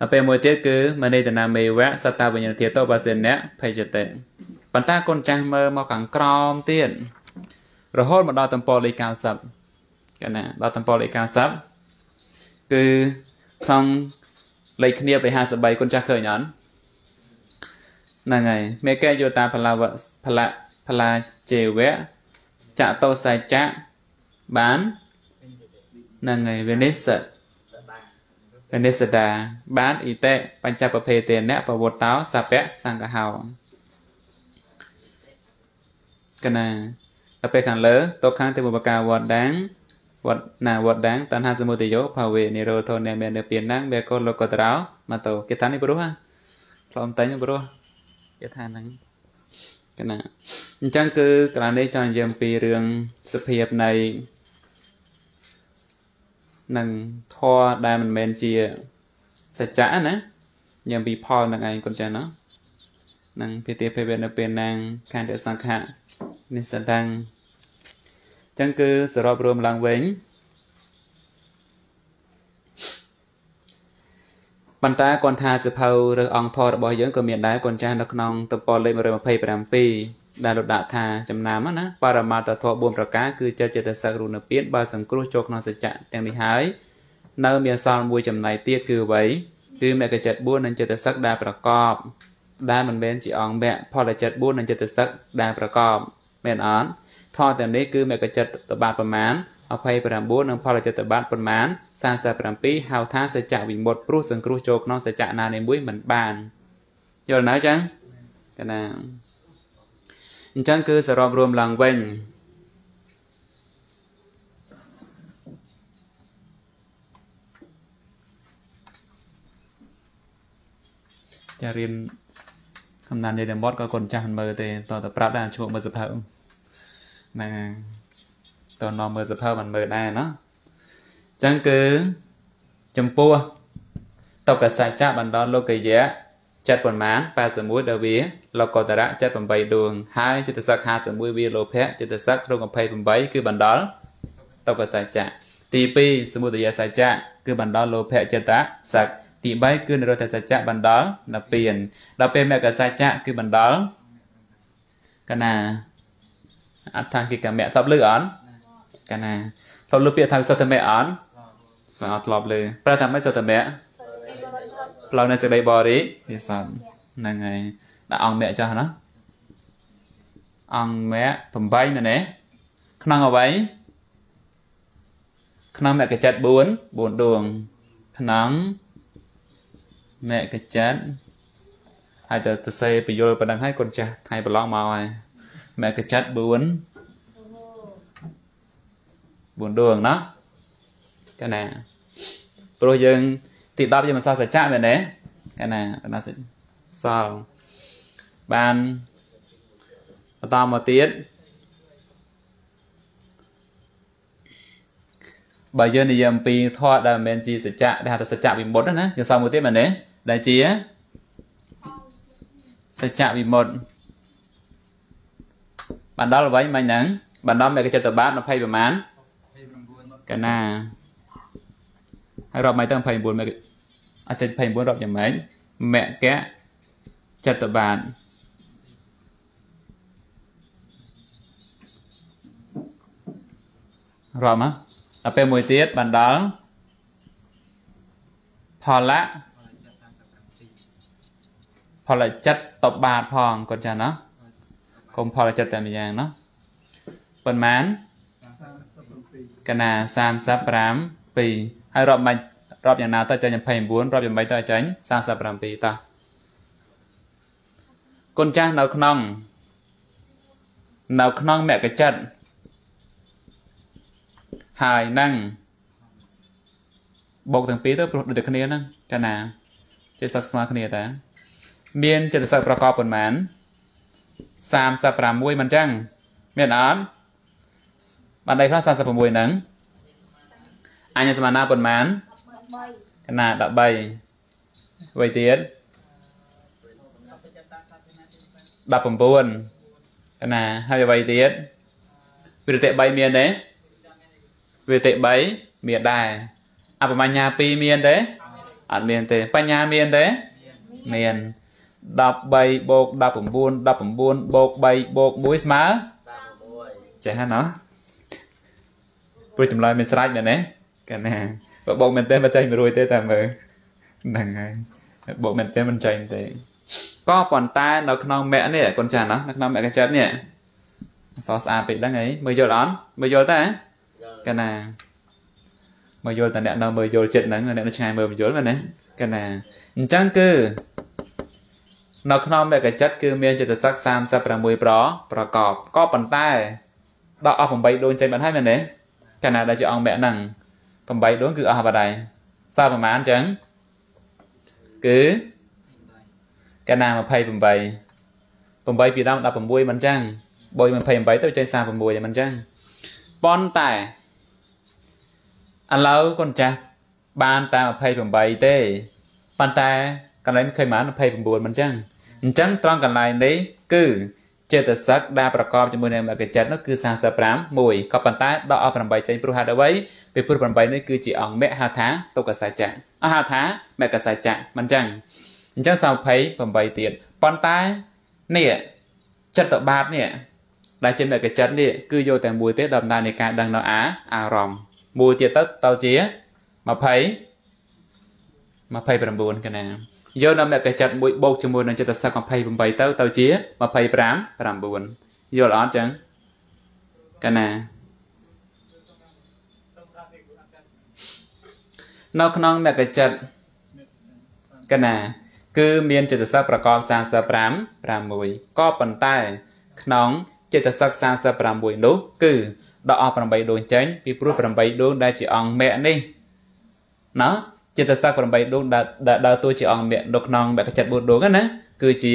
ដល់ពេលមួយទៀតគឺមនេតនាមេវៈសតាវិញ្ញាណធាតោបាសិនៈភេចតិប៉ុន្តែកូនចាស់មើលមកខាងក្រោមទៀតរហូតមកដល់ទំព័រលេខ90កណាដល់ទំព័រលេខ90គឺក្នុងលេខគ្នាពេល53គុនចាស់ឃើញអត់ហ្នឹងហើយមេកេយោតាផលាវផលាផលាជេវៈចតោសៃចៈបានហ្នឹងហើយវិនិស្សវិនិស្សតា បានអ៊ីតេបញ្ចប្រភេទនៈពវតោសពៈសង្កហោកណាដល់ពេលខាងលើតបខាងទេវបកាវត្តដាងវត្តណាវត្តដាងតណ្ហាសមុទយោភាវេនិរោធនេមេនពៀនណាងមេកោលោកតរោម៉ាតោគេថានេះព្រោះហ่าខ្លំតែព្រោះគេថាហ្នឹងកណាអញ្ចឹងគឺកាលនេះចង់និយាយអំពីរឿងសភាពនៃនឹងធေါ်ដែលមិនមែនជាសច្ចៈណាញ៉ាំពីផលនឹងឯងគុណចាណានឹងភាទាភេវេនៅពេលណាងខណ្ឌសង្ឃៈនិសដង្ឃចឹងគឺសរុបរួមឡើងវិញប៉ុន្តែគាត់ថាសិភៅរើសអង្គធររបស់យើងក៏មានដែរគាត់ចាស់នៅក្នុងទំព័រលេខ127ដែលលោកដាក់ថាចំណាំណាបរមត្តធម៌4ប្រការគឺចិត្តចេតសិករੂណពៀនបើសង្គ្រោះចូលក្នុងសច្ចៈទាំងនេះហើយនៅមានសល់មួយចំណែកទៀតគឺអ្វីគឺមគ្គចិត្ត4និងចិត្តសិកដែលប្រកបដែលមិនមែនជាអង្គមគ្គផលចិត្ត4និងចិត្តសិកដែលប្រកបមែនអត់ផលទាំងនេះគឺមេកចិត្តតបាតប្រមាណ29និងផលចិត្តបាតប្រមាណ47ហៅថាសច្ចវិមុតព្រោះសង្គ្រោះចូលក្នុងសច្ចៈណានេះមួយមិនបានយល់ណាចឹងកណាអញ្ចឹងគឺសរុបរួមឡើងវិញចារៀនកំណាននិយាយតែមកក៏កូនចាស់មិនមើលទេតើតប្រាប់ដែរឈ្មោះមើលសភៅហ្នឹងហើយតើនាំមើលសភៅមិនមើលដែរណាអញ្ចឹងគឺចំពោះតបសច្ចៈបណ្ដលលោកយៈចិត្តប្រមាណ81ដល់វាលោកតរៈចិត្ត8ដួងហើយចិត្តសឹក51វាលោភៈចិត្តសឹករង28គឺបណ្ដលតបសច្ចៈទី2សមុទយសច្ចៈគឺបណ្ដលលោភៈចិត្តសឹកទី3គឺនិរោធសច្ចៈបណ្ដលនិព្វានដល់ពេលមគ្គសច្ចៈគឺបណ្ដលកណាអត្ថាគិកមៈធ្លាប់លើអត់កាលណាធ្លាប់លើពាក្យថាវិសុទ្ធិមៈអត់ស្មានអត់ធ្លាប់លើប្រើថាមិនសុទ្ធិមៈផ្លូវនៅសេចក្តីបរិនិស័នហ្នឹងហើយដាក់អង្គមៈចាស់ណាអង្គមៈ8មែនទេក្នុងអ្វីក្នុងមគ្គចិត្ត4 4ដួង ក្នុងមគ្គចិត្តហើយទៅទៅសេពយល់ប៉ុណ្ណឹងហើយកូនចាស់ថៃប្រឡងមកហើយមកកចាត់4 4ដួងណាកណាព្រោះយើងទី10យើងមិនសោះសច្ចៈមែនទេកណាកណាសោបានបន្តមកទៀតបើយើងនិយាយអំពីធម៌ដែលមិនមែនជាសច្ចៈដែលហៅថាសច្ចៈវិមុតណាយើងសោះមួយទៀតមែនទេដែលជាសច្ចៈវិមុតអបានដល់អ្វីមិញហ្នឹងបានដល់មគ្គចិត្តបាទ20ប្រមាណកណាហើយរាប់មកទៅ29មគ្គអតិ29រាប់យ៉ាងម៉េចមគ្គចិត្តបាទរាប់មកដល់ពេលមួយទៀតបានដល់ផលៈផលចិត្តតបាទផងគាត់ចាណាកុំផលចិត្តតែម្យ៉ាងណោះប៉ុន្មានកណា35 2ហើយរាប់មិនរាប់យ៉ាងណាតើចាញ់29រាប់យ៉ាងម៉េចតើចាញ់37តោះគុណចាស់នៅក្នុងនៅក្នុងមគ្គចិត្តហើយនឹងបូកទាំងពីរទៅព្រោះដូចតែគ្នាហ្នឹងចាណាចេះសិក្សាស្មើគ្នាតាមានចិត្តសិក្សាប្រកបប៉ុន្មាន1 36មិនចឹងមានអត់បានដីខ្លះ36ហ្នឹងអញសមាណាប៉ុន្មានកណា13វ័យទៀត19កណាហើយអ្វីទៀតវិរតិ3មានទេវិរតិ3មានដែរអបមញ្ញា2មានទេអត់មានទេបញ្ញាមានទេមាន13បូក19 19បូក3បូក1ស្មើ19ចេះហ្នឹងព្រោះចម្លើយមិនស្រាច់មែនទេកណ្ណាបើបូកមែនទេមិនចេញមិនរួចទេតែមើលហ្នឹងហើយបូកមែនទេមិនចេញទេក៏ប៉ុន្តែនៅក្នុងមគ្គនេះកូនចាណានៅក្នុងមគ្គចិត្តនេះអសស្អាតពេកហ្នឹងហីមើលយល់អត់មើលយល់តើកណ្ណាមើលយល់តើអ្នកនៅមើលយល់ចិត្តហ្នឹងអ្នកនៅឆ្ងាយមើលមិនយល់មែនទេកណ្ណាអញ្ចឹងគឺនៅក្នុងមគ្គចិត្តគឺមានចិត្តសឹក36ប្រប្រកបក៏ប៉ុន្តែដល់អស់8ដួងចេញបានហើយមែនទេកាលណាដែលជាអង្គមគ្គហ្នឹង8ដួងគឺអស់បាត់ហើយសល់ប្រហែលអញ្ចឹងគឺកាលណា28 8ពី10 16មិនចឹង3 28ទៅចេញ36មិនចឹងប៉ុន្តែឥឡូវកូនចាស់បានតែ28ទេប៉ុន្តែកន្លែងឃើញប្រហែល29មិនចឹងអញ្ចឹងត្រង់កន្លែងនេះគឺចេតសិកដែលប្រកបជាមួយនឹងមគ្គចិត្តនោះគឺ35 1ក៏ប៉ុន្តែដកអស់8ចេញព្រោះហេតុអ្វីពីព្រោះ8នេះគឺជាអង្គមគ្គហៅថាទុក្ខសច្ចៈអហៅថាមគ្គសច្ចៈមិនចឹងអញ្ចឹង38ទៀតប៉ុន្តែនេះចិត្តបាតនេះដែលជាមគ្គចិត្តនេះគឺយកតែមួយទេដំណើរនៃការដឹងនៅអាអារម្មណ៍មួយទៀតទៅទៅជា20 29កណាយកនាំអ្នកប្រចិត្តមួយបូកជាមួយនឹងចិត្តសក28ទៅទៅជា25 9យល់អត់ចឹងកណានៅក្នុងអ្នកប្រចិត្តកណា គឺ មានចិត្តសកប្រកប35 6ក៏ប៉ុន្តែ ក្នុងចិត្តសក36នោះគឺដកអស់8ដូងចេញ ពីព្រោះ8ដូងដែលជាអង្គមគ្គនេះណាចិត្តសាស្ត្រ8ដួងដែលដើរតួជាអង្គមគ្គនៅក្នុងមគ្គចិត្ត4ដួងណា គឺជា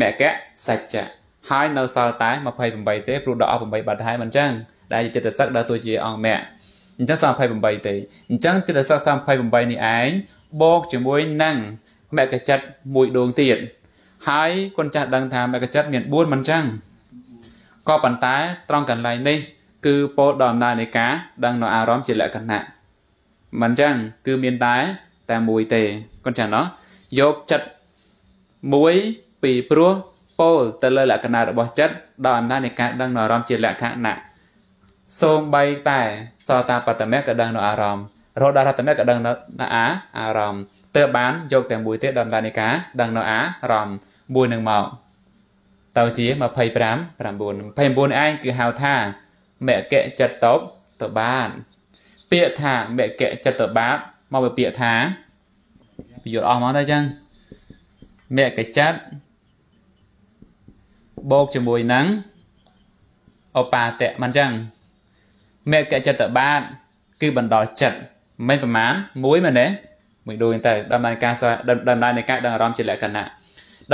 មគ្គសច្ចៈហើយនៅសល់តែ28ទេព្រោះដល់18បាត់ហើយមិនចឹងដែលចិត្តសាស្ត្រដើរតួជាអង្គមគ្គអញ្ចឹងសា28ទេអញ្ចឹងចិត្តសាស្ត្រ28នេះឯងបូកជាមួយនឹងមគ្គចិត្ត1ដួងទៀតហើយគុណចាស់ដឹងថាមគ្គចិត្តមាន4មិនចឹងក៏ប៉ុន្តែត្រង់កន្លែងនេះគឺពោលដល់អំណាចនៃការដឹងនៅអារម្មណ៍ជាលក្ខណៈមិនចឹងគឺមានតែតែមួយទេគាត់ចឹងណោះយកចិត្តមួយពីព្រោះពោលទៅលើលក្ខណៈរបស់ចិត្តដល់អំណាចនៃការដឹងនៅអារម្មណ៍ជាលក្ខណៈសូម្បីតែសតាបតមៈក៏ដឹងនៅអារម្មណ៍រហូតដល់រតមៈក៏ដឹងនៅអាអារម្មណ៍ទើបបានយកតែមួយទៀតដល់អំណាចនៃការដឹងនៅអារម្មណ៍មួយនឹងមកតើជា25 9 29ឯងគឺហៅថាមគ្គចិត្តតបទៅបានពាក្យថាមគ្គចិត្តបាតមកពីពាក្យថាពយល់អស់មកទៅអញ្ចឹងមគ្គចិត្តបូកជាមួយនឹងអបាទៈមិនអញ្ចឹងមគ្គចិត្តបាតគឺបណ្ដោះចិត្តមិនប្រមាណមួយមែនទេមួយដូចទៅដំណើរការដំណើរនៃការដឹងអារម្មណ៍ជាលក្ខណៈ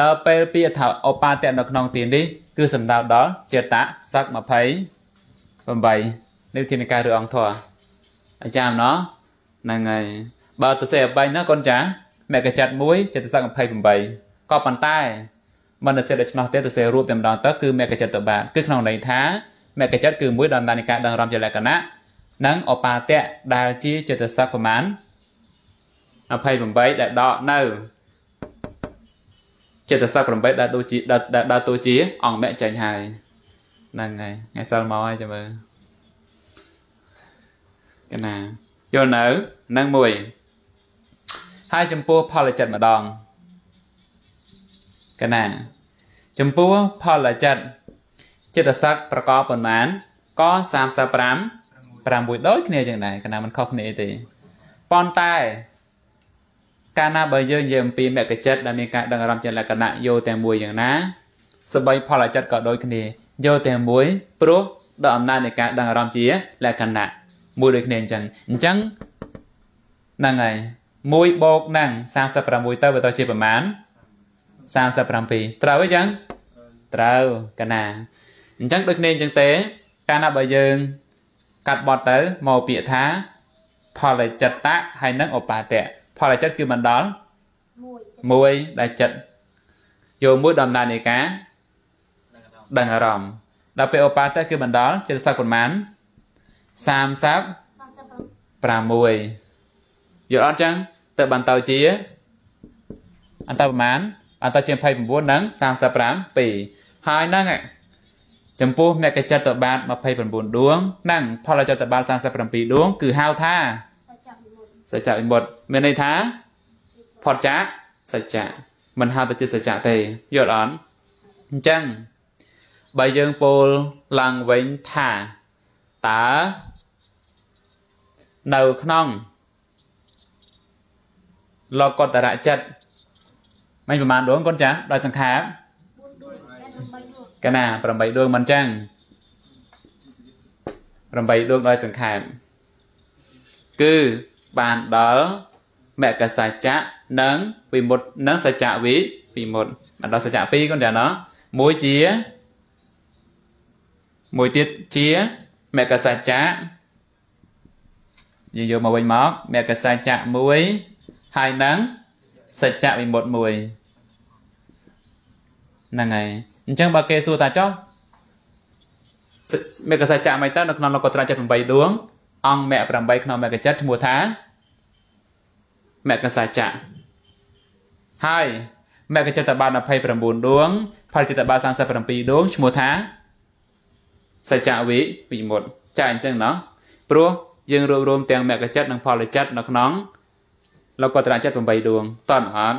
ដល់ពេលពាក្យថាអបាទៈនៅក្នុងទីនេះគឺសំដៅដល់ចេតសក28នៅធានការឬអង្គធរអាចារ្យណោះហ្នឹងហើយបើទៅសេអបាញ់ណាកូនចាមគ្គចាត់1ចិត្តសឹក28ក៏ប៉ុន្តែមិនទៅសេដូច្នោះទេទៅសេរូបតែម្ដងទៅគឺមគ្គចិត្តតបាទគឺក្នុងន័យថាមគ្គចិត្តគឺមួយដំណើរនៃការដឹងរំជាលក្ខណៈនិងអបាទៈដែលជាចិត្តសឹកប្រមាណ28ដែលដកនៅចិត្តសឹក8ដែលដូចជាដែលទៅជាអង្គមគ្គចាញ់ហើយហ្នឹងហើយថ្ងៃសិលមកហើយចាំមើលកណាយល់នៅនឹងមួយ ហើយចំពោះផលចិត្តម្ដងកណាចំពោះផលចិត្តចិត្តស័កប្រកបប៉ុន្មានក35 6ដូចគ្នាចឹងដែរកណាមិនខុសគ្នាទេប៉ុន្តែ កាលណាបើយើងនិយាយអំពីមគ្គចិត្តដែលមានការដឹងអារម្មណ៍ជាលក្ខណៈយោតែមួយយ៉ាងណាសបី ផលចិត្តក៏ដូចគ្នាយោតែមួយព្រោះដល់អំណាចនៃការដឹងអារម្មណ៍ជា លក្ខណៈមួយដូចគ្នាអញ្ចឹងអញ្ចឹងហ្នឹងហើយ1បូកនឹង36ទៅបើតោះជាប្រមាណ37ត្រូវអីចឹងត្រូវកណាអញ្ចឹងដូចគ្នាអញ្ចឹងទេ កាលណាបើយើង កាត់បត់ទៅមកពាក្យថាផលចិត្តៈហើយនឹងឧបាទៈផលចិត្តគឺមិនដល់1ដែលចិត្តយកមួយដំណើរនៃការដឹងអារម្មណ៍ដល់ពេលឧបាទៈគឺមិនដល់ចិត្តសឹកប្រមាណ1 36យល់អត់ចឹងទៅបន្តជា អន្តរប្រមាណអន្តរជា29និង35 2ហើយនឹងចំពោះមគ្គចិត្តបាត29ដួងនិងផលចិត្តបាត37ដួងគឺហៅថាសច្ចវិមុតមានន័យថាផុតចាកសច្ចៈមិនហៅទៅជាសច្ចៈទេយល់អត់អញ្ចឹងបើយើងពោលឡើងវិញថាតើនៅក្នុងលោកតរៈចិត្តមិនប្រហែលដួងកូនចាដោយសង្ខារកណា8ដួងមិនចឹង8ដួងដោយសង្ខារគឺបានដល់មគ្គសច្ចៈនិងវិមុតនិងសច្ចៈវិវិមុតបានដល់សច្ចៈ2កូនចាណោះមួយជា មួយទៀតជាមគ្គសច្ចៈនិយាយមកវិញមកមគ្គសច្ចៈ1ហើយនឹងសច្ចៈវិមុត1ហ្នឹងហើយអញ្ចឹងបើគេសួរតាចុះមគ្គសច្ចៈមិនទៅនៅក្នុងលោកត្រចិត្ត8ដួង អង្គមគ្គ8ក្នុងមគ្គចិត្តឈ្មោះថាមគ្គសច្ចៈហើយមគ្គចិត្តបាន29ដួង ផលចិត្តបាន37ដួងឈ្មោះថាសច្ចវិវិមុតចាអញ្ចឹងណោះព្រោះយើងរួមរวมទាំងមគ្គចិត្តនិងផលចិត្តនៅក្នុងលោកតរចិត្ត8ដួងតន់អត់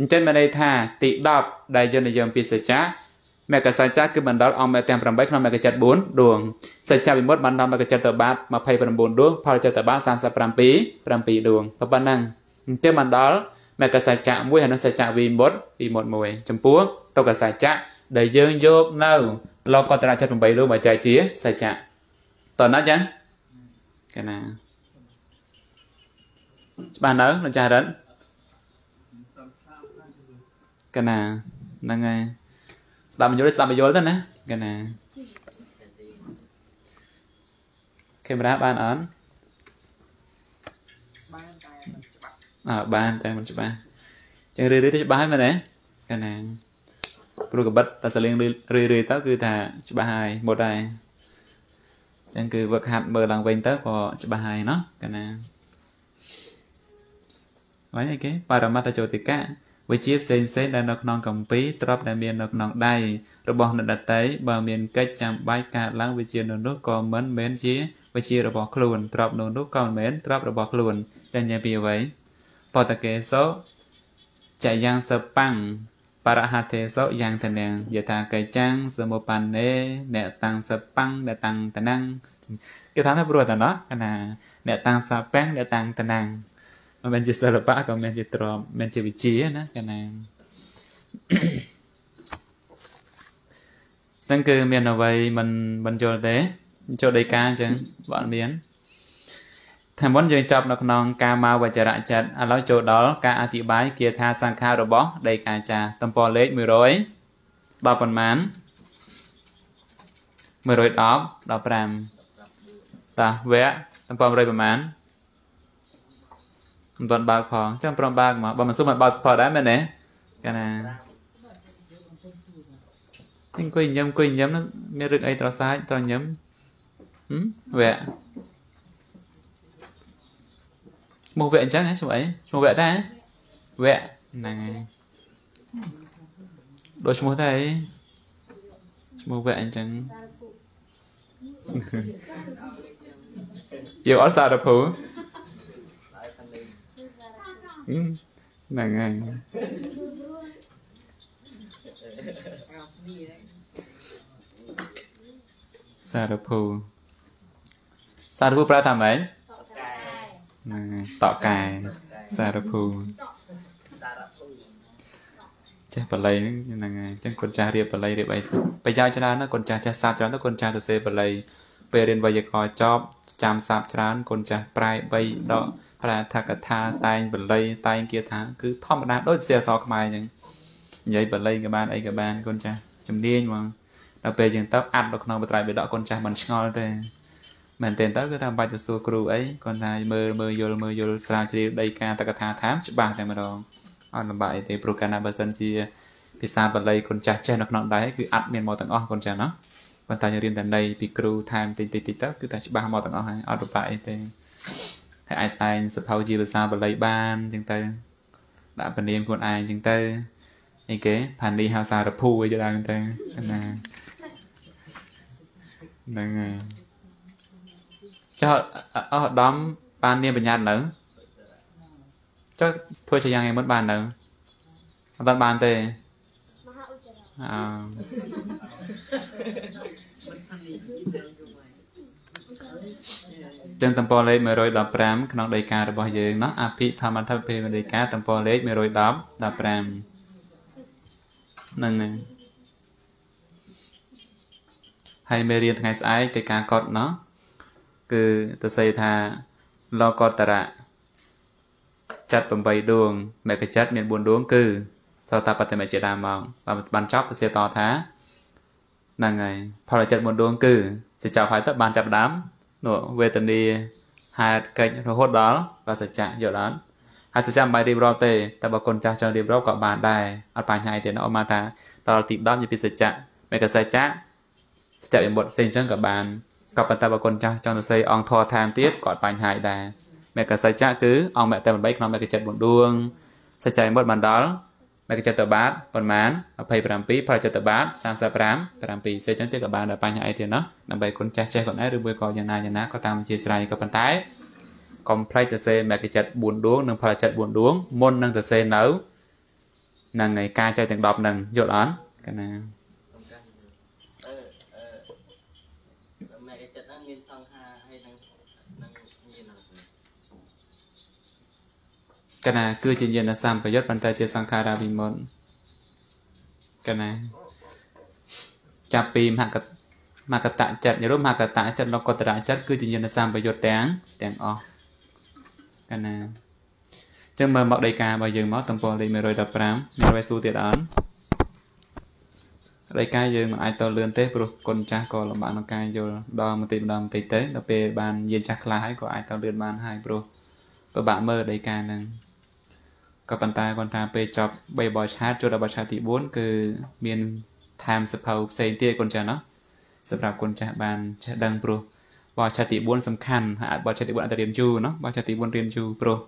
អញ្ចឹងមានន័យថាទី10ដែលយើងនិយមពីសច្ចៈមគ្គសច្ចៈគឺបណ្ដលអង្គទាំង8ក្នុងមគ្គចិត្ត4ដួងសច្ចៈវិមុតបានដល់មគ្គចិត្តតបាទ29ដួងផលចិត្តតបាទ37 7ដួងក៏ប៉ុណ្ណឹងអញ្ចឹងបណ្ដលមគ្គសច្ចៈ1ហើយនឹងសច្ចៈវិមុតវិមុត1ចំពោះតុកសច្ចៈដែលយើងយកនៅលោកកតរៈ78លោកមកចែកជាសច្ចៈតើណាចឹងកណាច្បាស់នៅលោកចាស់រិនកណាហ្នឹងហើយស្ដាប់មយល់ស្ដាប់មយល់ទៅណាកណាេមរ៉ាបានអត់បានតែមិនច្បាស់អើបានតែមិនច្បាស់ចឹងរឿយៗទៅច្បាស់ហើយមែនទេកណ្ណាព្រោះកបិតតែសលេងរឿយរឿយទៅគឺថាច្បាស់ហើយមុតហើយអញ្ចឹងគឺវឹកហាត់មើលឡើងវិញទៅក៏ច្បាស់ហើយណោះកណាហើយអីគេបរមត្តចោតិកៈវិជាផ្សេងផ្សេងដែលនៅក្នុងកម្ពីទ្រប ដែលមាននៅក្នុងដៃរបស់អ្នកដតីបើមានកិច្ចចាំបាច់កើតឡើងវិជានោះក៏មិនមែនជាវិជារបស់ខ្លួនទ្របនោះនោះក៏មិនមែនទ្របរបស់ខ្លួន ចាញ់យ៉ាងពីអ្វីបតកេសោចាយ៉ាងសប៉ាំងបរហតេសោយ៉ាងតនាំងយថាកេចាំងសមបណេអ្នកតាំងសប៉ាំងអ្នកតាំងតនាំងគេថាថាព្រោះតណោះកណាអ្នកតាំងសប៉ាំងអ្នកតាំងតនាំងមិនមែនជាសិល្បៈក៏មិនមែនជាទ្រមមិនជាវិជាណាកណាហ្នឹងគឺមានអ្វីមិនមិនយល់ទេចូលដីកាអញ្ចឹងបើអត់មានខាងមុនយើងចប់នៅក្នុងការមកវចរៈចិត្តឥឡូវចូលដល់ការអធិប្បាយគាថាសង្ខាររបស់ដីកាចាទំព័រលេខ100ដល់ប៉ុន្មាន110ដល់5តាវគ្គទំព័រ100ប៉ុន្មានមិនទាន់បើកផងចាំព្រមបើកមកបើមិនសុំមិនបើកស្ផតដែរមែនទេកាលណាអង្គុយញញឹមអង្គុយញញឹមមានរឿងអីត្រសាចត្រញឹមវគ្គឈ្មោះវគ្គអញ្ចឹងឈ្មោះអីឈ្មោះវគ្គតាវគ្គហ្នឹងហើយដូចឈ្មោះតែអីឈ្មោះវគ្គអញ្ចឹងយើងអត់សារភូហ្នឹងហើយសារភូសារភូប្រើតាមម៉េចតកែសារភូចេះបល័យហ្នឹងហ្នឹងហើយអញ្ចឹងកូនចាស់រៀបបល័យរៀបអីប្រយោជន៍ច្រើនណាស់កូនចាស់ចេះសាស្ត្រច្រើនណាស់កូនចាស់ទៅសេបល័យពេលរៀនវេយ្យាករណ៍ចប់ចាំសាស្ត្រច្រើនកូនចាស់ប្រែ3ដកប្រែអត្ថកថា តែងបល័យតែងគាថា គឺ ធម្មតាដូចសិអសខ្មែរអញ្ចឹងនិយាយបល័យក៏បានអីក៏បានកូនចាស់ជំនាញហ្មងដល់ពេលជាងទៅអាត់នៅក្នុងបត្រៃបេដកកូនចាស់មិនឆ្ងល់ទេមែនទែនទៅគឺថាបាច់ទៅសួរគ្រូអីគាត់ថាមើលមើលយល់មើលយល់ស្រាវជ្រាវដីកាតកថាថាមច្បាស់តែម្ដងអត់លំបាកអីទេព្រោះកាលណាបើសិនជាភាសាបាលីគុណចាស់ចេះនៅក្នុងដែរគឺអត់មានមកទាំងអស់គុណចាស់ណាប៉ុន្តែយើងរៀនតែន័យពីគ្រូថែមតិចតិចតិចទៅគឺថាច្បាស់មកទាំងអស់ហើយអត់លំបាកអីទេហើយអាចតែងសភៅជាភាសាបាលី បានអញ្ចឹងទៅ ដាក់ពនាមខ្លួនឯងអញ្ចឹងទៅអីគេ ផានីហៅសារភូអីចឹងទៅណាហ្នឹងហើយចុះអស់ឧត្តមបានមានបញ្ញត្តិនៅចុះធ្វើជាយ៉ាងឯមុនបាននៅអត់បានបានទេមហាឧត្តរអឺចឹងតំពលេខ115ក្នុងដីការបស់យើងនោះអភិធម្មថពិដីកាតំពលេខ110 15នឹងហើយមេរៀនថ្ងៃស្អែកកិច្ចការកត់ណោះគឺទសីថាលោកតរៈចាត់8ដួងមេកចាត់មាន4ដួង គឺសតបតិមជ្ជដាមកបានចប់ទសីតថាហ្នឹងហើយផលចិត្ត4ដួងគឺសេចចប់ហើយទៅបានចាប់ដាំនោះវេទនីហេតុកិច្ចរហូតដល់បសច្ចៈយល់អត់ហើយសិក្សាមិនបានរៀបរាប់ទេតែបើកូនចាស់ចង់រៀបរាប់ក៏បានដែរអត់បញ្ហាអីទេណាអមថាដល់ទី10ជាពិសច្ចៈមេកសច្ចៈស្ទិវិមុតផ្សេងចឹងក៏បានក៏ប៉ុន្តែបើគុណចាស់ចង់សរសេរអង្គធរតាមទៀតក៏អត់បញ្ហាដែរមេកសច្ចៈគឺអង្គមគ្គតែ8ក្នុងមគ្គចិត្ត4ដួងសច្ច័យមុតបានដល់មគ្គចិត្តបាទប្រមាណ27ផលចិត្តបាទ35 7សេចឹងទៀតក៏បានដល់បញ្ហាអីទៀតណោះដើម្បីគុណចាស់ចេះខ្លួនឯងឬមួយក៏យ៉ាងណាយ៉ាងណាក៏តាមអធិស្ស្រ័យក៏ប៉ុន្តែកុំភ្លេចសរសេរមគ្គចិត្ត4ដួងនិងផលចិត្ត4ដួង មុននឹងសរសេរនៅ នឹងឯការចែកទាំង10នឹងយល់អត់កណាកណាគឺជាញាណសម្បយុត្តប៉ុន្តែជាសង្ខារាវិមុតកណាចាប់ពីមហកមហកតចិត្តនិរមហកតចិត្តលោកតរចិត្តគឺជាញាណសម្បយុត្តទាំងទាំងអស់កណាចឹងមើលមកដីការបស់យើងមកទំព័រលេខ115មានវេសួរទៀតអត់ដីកាយើងមិនអាចតលឿនទេព្រោះគុណចាស់ក៏លំបាកក្នុងការយល់ដល់មតិម្ដងមតិទេដល់ពេលបាន យានចាស់ខ្លះហើយក៏អាចតលឿនបានហើយព្រោះពិបាកមើលដីកាហ្នឹងក៏ប៉ុន្តែគាត់ថាពេលចប់3បោឆាតចូលដល់បោឆាតទី4គឺមានតាមសភៅផ្សេងទៀតគុនចាស់ណាសម្រាប់គុនចាស់បានចេះដឹងព្រោះបោឆាតទី4សំខាន់ហើយបោឆាតទី4អត់រៀនយូរណាបោឆាតទី4រៀនយូរព្រោះ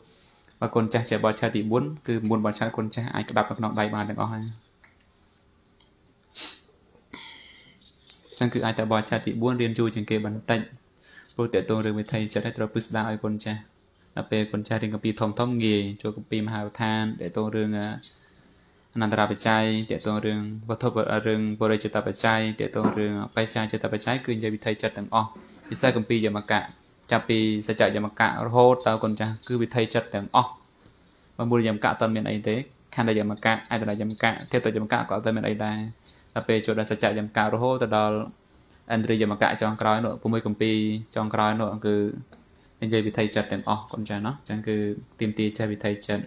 បើគុនចាស់ចេះបោឆាតទី4គឺមុនបោឆាតគុនចាស់អាចក្តាប់នៅក្នុងដៃបានទាំងអស់ហើយឹងគឺអាចតែបោឆាតទី4រៀនយូរជាងគេបន្តិចព្រោះតេតងរឿងវិធីចិត្តឲ្យត្រូវពិស្ដារឲ្យកូនចាស់ដល់ពេលកូនចៅរៀនកម្ពីធំធំងាយចូលកម្ពីមហាវិធានតេតងរឿងអនន្តរបច្ច័យតេតងរឿងវត្ថុរឿងបរិជតបច្ច័យតេតងរឿងបច្ច័យចតបច្ច័យគឺនិយាយវិធីចិត្តទាំងអស់ពិសេសកម្ពីយមកៈចាប់ពីសច្ចយមកៈរហូតដល់កូនចាស់គឺវិធីចិត្តទាំងអស់បើមូលយមកៈអត់មានអីទេខណ្ឌយមកៈអន្តរយមកៈទេតយមកៈក៏អត់មានអីដែរដល់ពេលចូលដល់សច្ចយមកៈរហូតទៅដល់អន្តរយមកៈចុងក្រោយនោះ6កម្ពីចុងក្រោយនោះគឺនិយាយវិថីចិត្តទាំងអស់កូនចាណាចឹងគឺទៀមទាចេះវិថីចិត្ត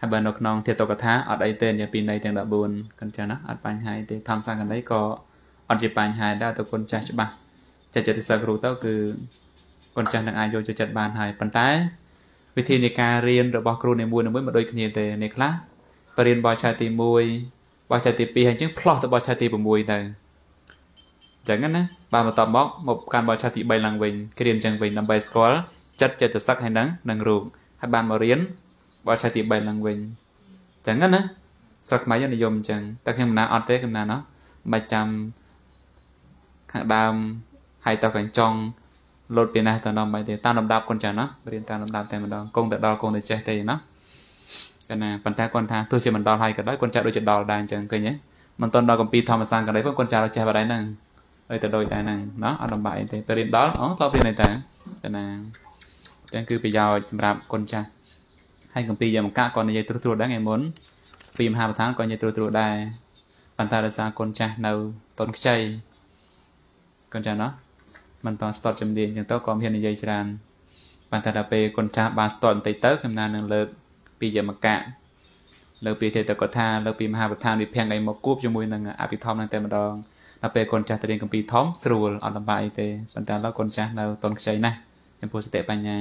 ហើយបើនៅក្នុងធាតុកថាអត់អីទេនិយាយពីន័យទាំង14កូនចាណាអត់បញ្ហាទេធម្មសង្កណីក៏អត់ជាបញ្ហាដែរតើកូនចាស់ច្បាស់ចិត្តចិត្តសិស្សគ្រូទៅគឺកូនចាស់នឹងអាចយកចិត្តបានហើយប៉ុន្តែវិធីនៃការរៀនរបស់គ្រូនីមួយៗមិនដូចគ្នាទេនេះខ្លះបរៀនបោះឆាទី1បោះឆាទី2ហើយអញ្ចឹងផ្លោះទៅបោះឆាទី6ទៅចឹងណាបាទបន្តមកមកកាន់បោះឆាទី3ឡើងវិញគ្រានចឹងវិញដើម្បីស្គាល់ចិត្តចិត្តសឹកហើយនឹងនឹងរូបហើយបានមករៀនបោះឆាទី3ឡើងវិញចឹងណាស្រុកខ្មែរយើងនិយមចឹងតែខ្ញុំមិនណាអត់ទេខ្ញុំណាណោះមិនចាំខាងដើមហើយតោះកញ្ចង់លោតពីណាទៅណោះមិនទេតាមលំដាប់គុនចឹងណោះរៀនតាមលំដាប់តែម្ដងគង់ទៅដល់គង់ទៅចេះទេណោះកណាប៉ុន្តែគាត់ថាទោះជាមិនដល់ហើយក៏ដោយគាត់ចាក់ដូចជាដល់ដែរអញ្ចឹងឃើញទេមិនតន់ដល់កម្ពី ធម្មសាស្ត្រក៏ដោយគាត់ចាក់ដល់ចេះបាត់ដែរហ្នឹងឲ្យទៅដូចតែហ្នឹងណាអត់លំបាកអីទេទៅរៀនដល់អងតបរៀនឲ្យតាទៅណាទាំងគឺប្រយោជន៍សម្រាប់គុណចាស់ហើយកម្ពីយ៉ាងមកកាគាត់និយាយត្រួសត្រួសដែរថ្ងៃមុនពីមហាប្រធានក៏និយាយត្រួសត្រួសដែរប៉ុន្តែដោយសារគុណចាស់នៅតុនខ្ចីគុណចាស់ណោះមិនតស្ទាត់ជំនាញចឹងទៅក៏មាននិយាយច្រើនប៉ុន្តែដល់ពេលគុណចាស់បានស្ទាត់បន្តិចទៅខ្ញុំណានឹងលើកពីយមកៈលើកពីទេតកថាលើកពីមហាប្រធានវិភាំងអីមកគូបជាមួយនឹងអភិធម្មនឹងតែម្ដងដល់ពេលកូនចាស់ទៅរៀនកម្ពីធំស្រួលអត់លំបាកអីទេប៉ុន្តែឥឡូវកូនចាស់នៅតនខ្ចីណាស់ចំពោះសតិបញ្ញា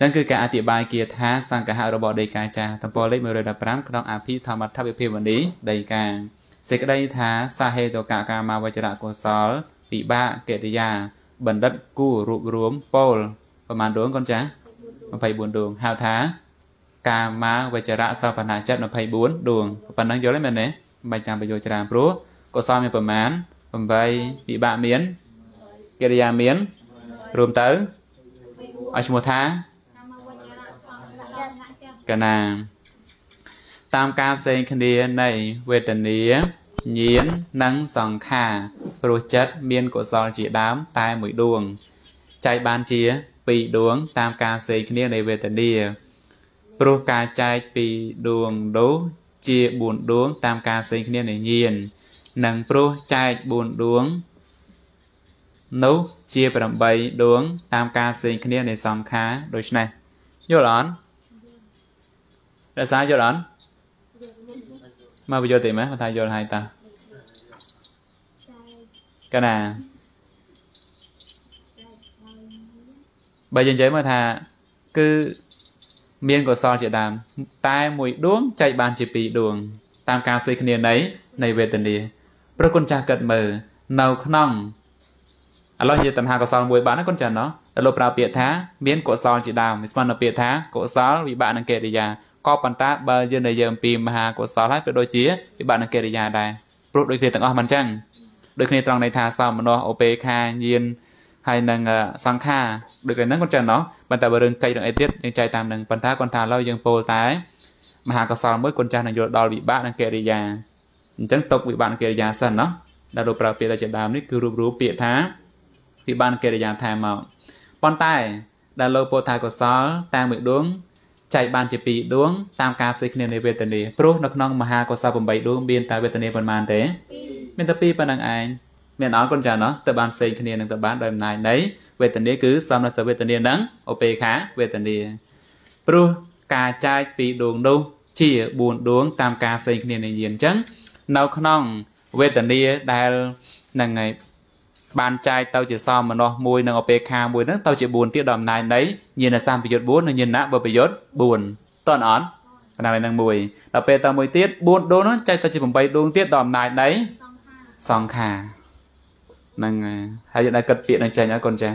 ចឹងគឺការអធិប្បាយគាថាសង្កហៈរបស់ដីកាចាទំព័រលេខ115ក្នុងអភិធម្មដ្ឋវិភាវនីដីកាសេចក្តីថាសាហេតុកកាមាវចរៈកុសលវិបាកកិរិយាបណ្ឌិតគូរួបរួមពលប្រមាណដួងកូនចាស់24ដួងហៅថាកាមាវចរៈសពណាចិត្ត24ដួងប៉ុណ្ណឹងយល់ទេមែនទេមិនចាំបញ្យោច្រើនព្រោះកុសលមានប្រមាណ8វិបាកមាន កិរិយាមាន រួមទៅឲ្យឈ្មោះថាកណាតាមការផ្សេងគ្នានៃវេទនាញាណនិងសង្ខារព្រោះចិត្តមានកុសលជាដើមតែមួយដួងចែកបានជា2ដួង តាមការផ្សេងគ្នានៃវេទនាព្រោះការចែកពីដួងដូជា4ដួង តាមការផ្សេងគ្នានៃញាណនិងព្រោះចែក4ដួងនោះជា8ដួងតាមការផ្សេងគ្នានៃសង្ខារដូច្នេះយល់អត់រសាយល់អត់មកបញ្យល់តិចមើលថាយល់ហើយតាកណាបើយើងនិយាយមើលថាគឺមានកុសលជាដើមតែមួយដួងចែកបាន ជាពីរដួង តាមការផ្សេងគ្នានៃនៃវេទនាព្រោះគុណចាស់គិតមើលនៅក្នុងឥឡូវនិយាយតណ្ហាកុសលមួយបានណាគុណចាស់ណោះដល់លោកប្រើពាក្យថាមានកុសលជាដើម ស្មើនឹងពាក្យថាកុសលវិបាកនិងកិរិយាក៏ប៉ុន្តែបើយើងនិយាយអំពីមហាកុសលហើយក៏ដូចជាវិបាកនិងកិរិយាដែរព្រោះដូចគ្នាទាំងអស់មិនចឹងដូចគ្នាត្រង់ន័យថាសោមនស្សអូបេខាញានហើយនឹងសង្ខាដូចគ្នាហ្នឹងគាត់ចឹងណោះប៉ុន្តែបើរឿងកិច្ចរឿងអីទៀតយើងចែកតាមនឹងប៉ុន្តែគាត់ថាឥឡូវយើងពោលតែមហាកុសលមួយគាត់ចាស់នឹងយល់ដល់វិបាកនិងកិរិយាអញ្ចឹងຕົកវិបានកិរិយាសិនណាដែលលោកប្រើពាក្យតែជាដើមនេះគឺរួមរួមពាក្យថាវិបានកិរិយាថែមកប៉ុន្តែដែលលោកពោថាកុសល តាមមួយដួងចែកបាន ជា2ដួងតាមការផ្សេងគ្នានៃវេទនាព្រោះនៅក្នុងមហាកុសល8ដួងមានតែវេទនាប៉ុន្មានទេមានតែ2ប៉ុណ្្នឹងឯងមានអរគុណចាណោះទៅបានផ្សេងគ្នានឹងទៅបានដោយអំណាចនៃវេទនាគឺសមរសវេទនានិងឧបេខាវេទនាព្រោះការចែកពីដួងនោះជា4ដួងតាមការផ្សេងគ្នានៃយានអញ្ចឹងនៅក្នុងវេទនាដែលហ្នឹងហើយបានចាយទៅជាសមនស្សមួយនិងអពេខាមួយហ្នឹងទៅជា4ទៀតដំណើរនៃញាណសម្បយុទ្ធ4និងញាណបពយុទ្ធ4តើអត់កណ្ដាលនឹងមួយដល់ពេលតមួយទៀត4ដួងហ្នឹងចែកទៅជា8ដួងទៀតដំណើរនៃសង្ខារហ្នឹងហើយយើងដល់គិតពាក្យនឹងចេញហើយកូនចា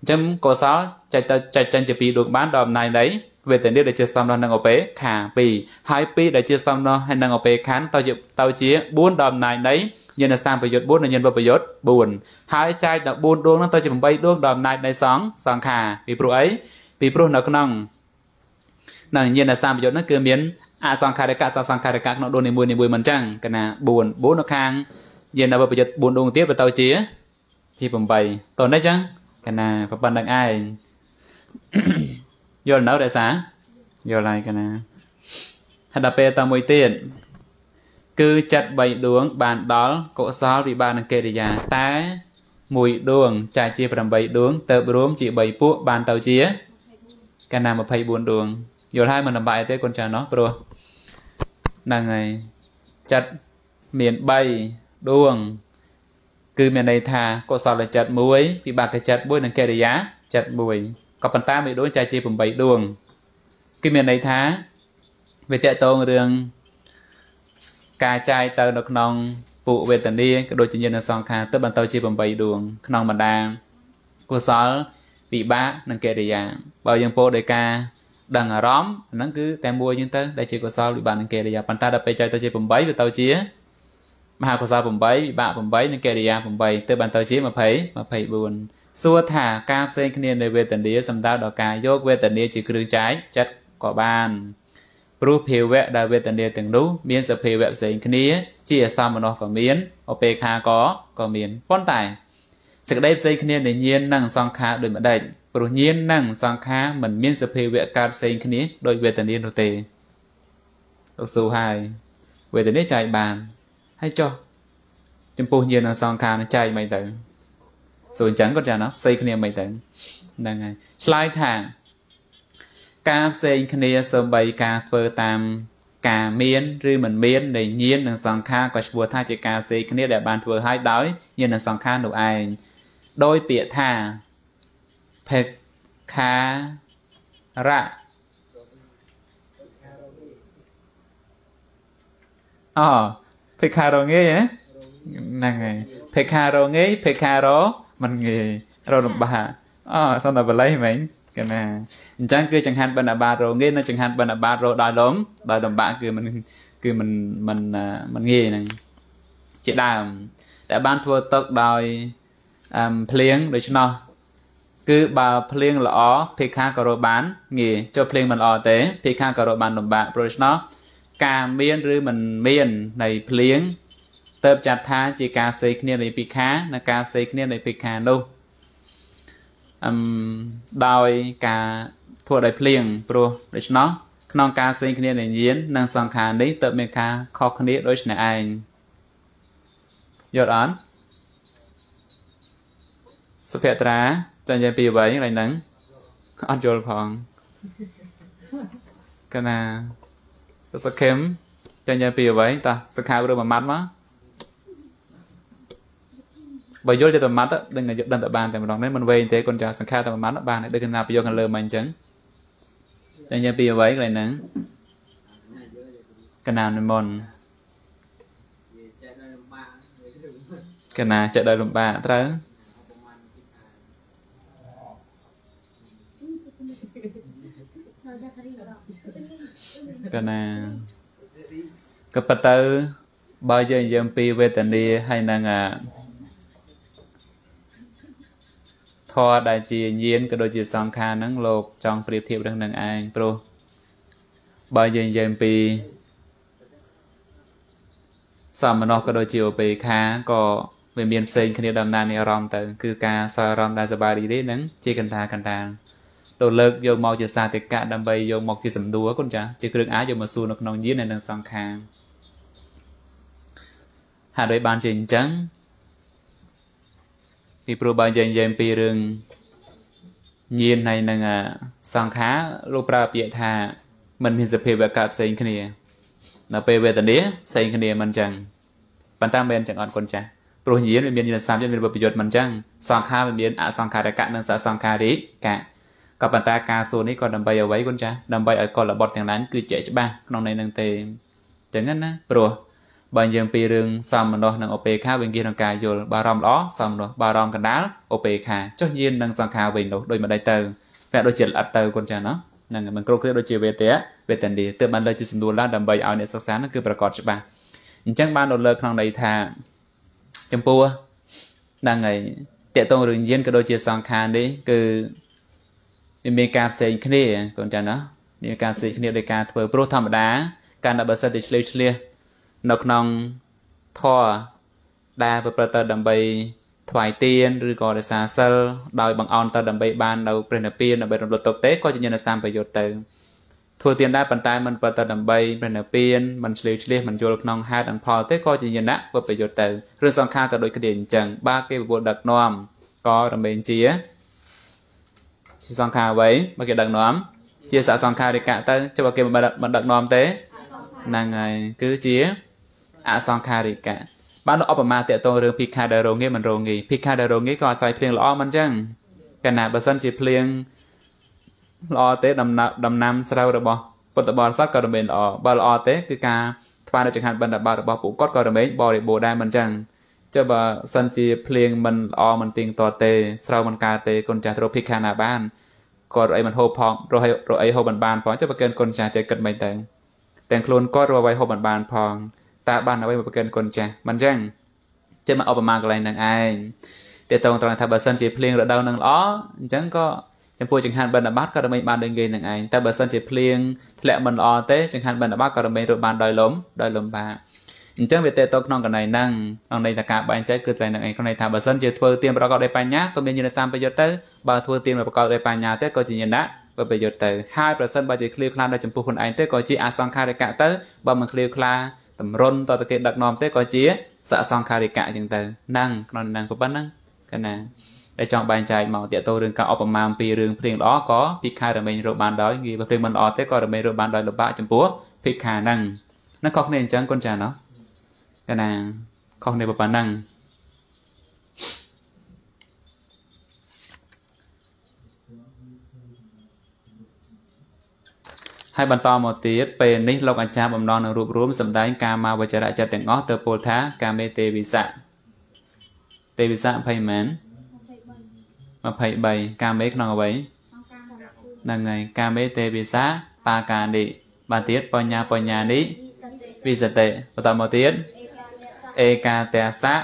អញ្ចឹងកុសលចែកទៅចែកចេញជា2ដួងបានដំណើរនៃវេទនាដែលជាសំណោះនឹងអបេខា2ហើយ2ដែលជាសំណោះហើយនឹងអបេខានទៅជាទៅជា4ដំណាយនៃញាណសម្បយុទ្ធ4និងញាណវបយុទ្ធ4ហើយចែកដល់4ដួងនោះទៅជា8ដួងដំណាយនៃសង្ឃសង្ខាពីព្រោះអីពីព្រោះនៅក្នុងនៅញាណសម្បយុទ្ធនោះគឺមានអសង្ខារកៈសសង្ខារកៈក្នុងដួងនីមួយនីមួយមិនចឹងកណា4 4នៅខាងយានវបយុទ្ធ4ដួងទៀតបន្តជាជា8តោះនេះចឹងកណាប្រព័ន្ធនឹងឯងយល់នៅរក្សាយល់ហើយកណាហើយដល់ពេលតមួយទៀតគឺចិត្ត3ដួង បានដល់កុសលវិបាកនិងកិរិយាតែមួយដួងចែកជា8ដួងទៅរួមជា3ពួកបានទៅជាកណ្ណា24ដួងយល់ហើយមិនលំបាកទេកូនចាណោះព្រោះហ្នឹងហើយចិត្តមាន3ដួង គឺ មានន័យថាកុសលចិត្ត1វិបាកចិត្ត1និងកិរិយាចិត្ត1ក៏ប៉ុន្តែមួយដួងចែកជា8ដួងគឺមានន័យថាវាតកតងរឿងការចាយទៅនៅក្នុងពួកវេទនាក៏ដូចជាញាណសង្ខារទៅបន្តជា8ដួងក្នុងបណ្ដាកុសលវិបាកនិងកិរិយា បើយើងពោលដោយការដឹងអារម្មណ៍ហ្នឹងគឺតែមួយយើងទៅដែលជាកុសលវិបាកនិងកិរិយាប៉ុន្តែដល់ពេលចែកទៅជា8វាទៅជាមហាកុសល8វិបាក8និងកិរិយា8ទៅបន្តជា20 24សួរថាការផ្សេងគ្នានៃវេទនាសំដៅដល់ការយកវេទនាជាគ្រឿងចែកចិត្តក៏បាន ព្រោះភាវៈដែលវេទនាទាំងនោះមានសភាវៈផ្សេងគ្នាជាអសមនោក៏មានអបេខាក៏ក៏មានប៉ុន្តែសេចក្តីផ្សេងគ្នានៃញាណនិងសង្ខារដូចម្ដេចព្រោះញាណនិងសង្ខារមិនមានសភាវៈកើតផ្សេងគ្នាដោយវេទនានោះទេលោកសួរហើយវេទនាចែកបានហើយចុះចំពោះញាណនិងសង្ខារនឹងចែកមិនទៅសួរអញ្ចឹងគាត់ចាណាផ្សេងគ្នាមិនទៅហ្នឹងហើយឆ្លើយថាការផ្សេងគ្នាសូម្បីការធ្វើតាមការមានឬមិនមាននៃញាណនិងសង្ខារក៏ឈ្មោះថាជាការផ្សេងគ្នាដែលបានធ្វើឲ្យដោយញាណនិងសង្ខារនោះឯងដោយពាក្យថាភេខារៈអូភេខារងាយហ្នឹងហើយភេខារងាយភេខារោមិនងាយរកលំបាកអូសន្តាបល័យមិញកណាអញ្ចឹងគឺចង្ហាន់បណ្ឌបាតរងងាយនៅចង្ហាន់បណ្ឌបាតរដល់លំដល់លំបាកគឺមិនគឺមិនមិនមិនងាយហ្នឹងជាដើម ដែលបានធ្វើទឹកដោយអឹមភ្លៀងដូច្នោះគឺបើភ្លៀងល្អភេខាក៏រកបានងាយចុះភ្លៀងមិនល្អទេភេខាក៏រកបានលំបាកព្រោះដូច្នោះការមានឬមិនមាននៃភ្លៀងទៅចាត់ថាជាការផ្សេងគ្នានៃភិក្ខានិងការផ្សេងគ្នានៃភិក្ខានោះអឹមដោយការធ្វើដោយភ្លៀងព្រោះដូច្នោះក្នុងការផ្សេងគ្នានៃញាណនិងសង្ខារនេះទៅមានការខុសគ្នាដូចនេះឯងយល់អត់សុភត្រាចាញ់យ៉ាងពីអ្វីកន្លែងហ្នឹងអត់យល់ផងកណាសុខខេមចាញ់យ៉ាងពីអ្វីតោះសខាវរឿងមួយម៉ាត់មកបើយល់ចិត្តមួយម៉ាត់ដឹងតែដឹងតែបានតែម្ដងនេះមិនវែងទេគាត់ចាសង្ខារតែមួយម៉ាត់បានដូចគេណាប្រយោគខាងលើមកអញ្ចឹងតែនិយាយពីអ្វីកន្លែងហ្នឹងកណានិមន្តកណាចិត្តដល់លំបាកត្រូវកណាក៏ប៉ុន្តែបើយើងនិយាយពីវេទនាហើយនឹងអារដែលជាញាណក៏ដូចជាសង្ខារហ្នឹងលោកចង់ប្រៀបធៀបនឹងនឹងឯងព្រោះបើយើងនិយាយអំពីសមណោះក៏ដូចជាឧបេខាក៏វាមានផ្សេងគ្នាដំណើរនៃអារម្មណ៍ទៅគឺការសើអារម្មណ៍ដែលសប្បាយរីករាយហ្នឹងជាកណ្ដាលកណ្ដាលទៅលើកយកមក ជាសាតិកៈដើម្បីយកមកជាសំដួលគុណចាជាគ្រឿងអាចយកមកសួរនៅក្នុងយាននៅក្នុងសង្ខារហើយដោយបានជាអញ្ចឹងពីព្រោះបើនិយាយនិយាយពីរឿងញាណនៃនឹងសង្ខារលោកប្រើពាក្យថាมันមានសភាពវាកើតផ្សេងគ្នានៅពេលវេទនាផ្សេងគ្នាមិនចឹងប៉ុន្តែមិនចឹងអត់គុណចាស់ព្រោះញាណវាមានញាណសាមយើងមានប្រយោជន៍មិនចឹងសង្ខារវាមានអសង្ខារកៈនិងសសង្ខារិកៈក៏ប៉ុន្តែការសួរនេះក៏ដើម្បីអ្វីគុណចាស់ដើម្បីឲ្យកលបតទាំងឡាយគឺចេះច្បាស់ក្នុងន័យនឹងទេចឹងណាព្រោះបើយើងពីរឿងសមមនោនិងឧបេខាវិញគេក្នុងការយល់បារម្ភល្អសមមនោបារម្ភកណ្ដាលឧបេខាចុះយាននិងសង្ខារវិញនោះដូចម្ដេចទៅវាដូចជាល្អិតទៅគុនចាណាហ្នឹងមិនគ្រប់គ្នាដូចជាវេទៈវេទនីទើបបានលើជាសំណួរឡើងដើម្បីឲ្យអ្នកសិក្សានឹងគឺប្រកបច្បាស់អញ្ចឹងបានលើក្នុងន័យថាចំពោះហ្នឹងហើយតកតងរឿងយានក៏ដូចជាសង្ខារនេះគឺវាមានការផ្សេងគ្នាគុនចាណាមានការផ្សេងគ្នាដោយការ ធ្វើព្រោះធម្មតាការដែលបើសិនតែឆ្លៀវឆ្លៀសនៅក្នុងធម៌ដែលប្រព្រឹត្តទៅដើម្បីថ្វាយទានឬក៏រសាសិលដោយបង្អន់ទៅដើម្បីបាននៅ ព្រះនិព្វានដើម្បីរំលត់ទុកទេក៏ជាញ្ញសម្បយុត្តទៅ ធ្វើទានដែរប៉ុន្តែមិនប្រទៅដើម្បីព្រះនិព្វានមិនឆ្លៀវឆ្លៀសមិនយល់ក្នុងហេតុនិងផល ទេក៏ជាញ្ញៈវប្រយុទ្ធទៅរឿងសង្ខារក៏ដូចគ្នាអញ្ចឹងបើគេពពុះដឹកនាំក៏រមែងជាជាសង្ខារអ្វីបើគេដឹកនាំជាសសង្ខារិកៈទៅចុះបើគេមិនដឹកនាំទេហ្នឹងហើយគឺជាអសង្ខារិកាបានឧបមាតកតងរឿងភិក្ខាដែលរងាមិនរងាភិក្ខាដែលរងាក៏អាស្រ័យភ្លៀងល្អមិនចឹងកាលណាបើសិនជាភ្លៀងល្អទេដំណាំដំណាំស្រូវរបស់ពុទ្ធបរិស័ទក៏រមែងល្អបើល្អទេគឺការធ្វើនៅចង្ហាន់បិណ្ឌបាតរបស់ពួកគាត់ក៏រមែងបរិបូរដែរមិនចឹងចុះបើសិនជាភ្លៀងមិនល្អមិនទៀងទាត់ទេស្រូវមិនកើតទេគុណចាស់ទ្រភិក្ខាណាបានក៏រអីមិនហូបផងរអីរអីហូបមិនបានផងចុះបើកើនគុណចាស់ទៀតគិតមិនទៅទាំងខ្លួនគាត់រអីហូបមិនបានផងតើបានអ្វីមកប្រកាន់គុណចាស់មិនអញ្ចឹងចេះមកឧបមាកន្លែងនឹងឯងតើតងត្រង់ថាបើសិនជាភ្លៀងរដូវនឹងល្អអញ្ចឹងក៏ចំពោះចង្ហាន់បិណ្ឌបាតក៏រមែងបានដូចគេនឹងឯងតែបើសិនជាភ្លៀងធ្លាក់មិនល្អទេចង្ហាន់បិណ្ឌបាតក៏រមែងរត់បានដោយលំ ដោយលំបាកអញ្ចឹងវាតេតក្នុងកណៃហ្នឹងក្នុងន័យថាការបែងចែកគឺត្រង់ហ្នឹងឯងក្នុងន័យថាបើសិនជាធ្វើទៀមប្រកបដោយបញ្ញាក៏មានញាណសម្បយុទ្ធទៅបើធ្វើទៀមប្រកបដោយបញ្ញាទេក៏ជាញាណបបយុទ្ធទៅហើយប្រសិនបើជាឃ្លាខ្លាដល់ចំពោះខ្លួនឯងទេក៏ជាអសង្ខារិកៈទៅបើមិនឃ្លាខ្លាតម្រុនតើគេដឹកនាំទេក៏ជាសកសង្ខារិកៈចឹងទៅនឹងក្នុងនឹងប៉ុណ្ណឹងកណាដែលចង់បែងចែកមកតាកតោរឿងការឧបមាអំពីរឿងព្រៀងល្អក៏ភិក្ខារមែងរកបានដោយងាយបើព្រៀងមិនល្អទេក៏រមែងរកបានដោយលំបាកចំពោះភិក្ខាហ្នឹងនឹងខុសគ្នាអញ្ចឹងគុនចាណោះកណាខុសគ្នាប៉ុណ្ណឹងហើយបន្តមកទៀតពេលនេះលោកអាចារ្យបំណងនឹងរួបរวมសម្ដែងកាមាវចរៈចិត្តទាំងអស់ទៅពលថាកាមេទេវិសៈទេវិសៈ20ម៉ែន23កាមេក្នុងអ្វីហ្នឹងហើយកាមេទេវិសាបាកានិបាទទៀតបញ្ញាបញ្ញានិវិសតិបន្តមកទៀតអេកាទសៈ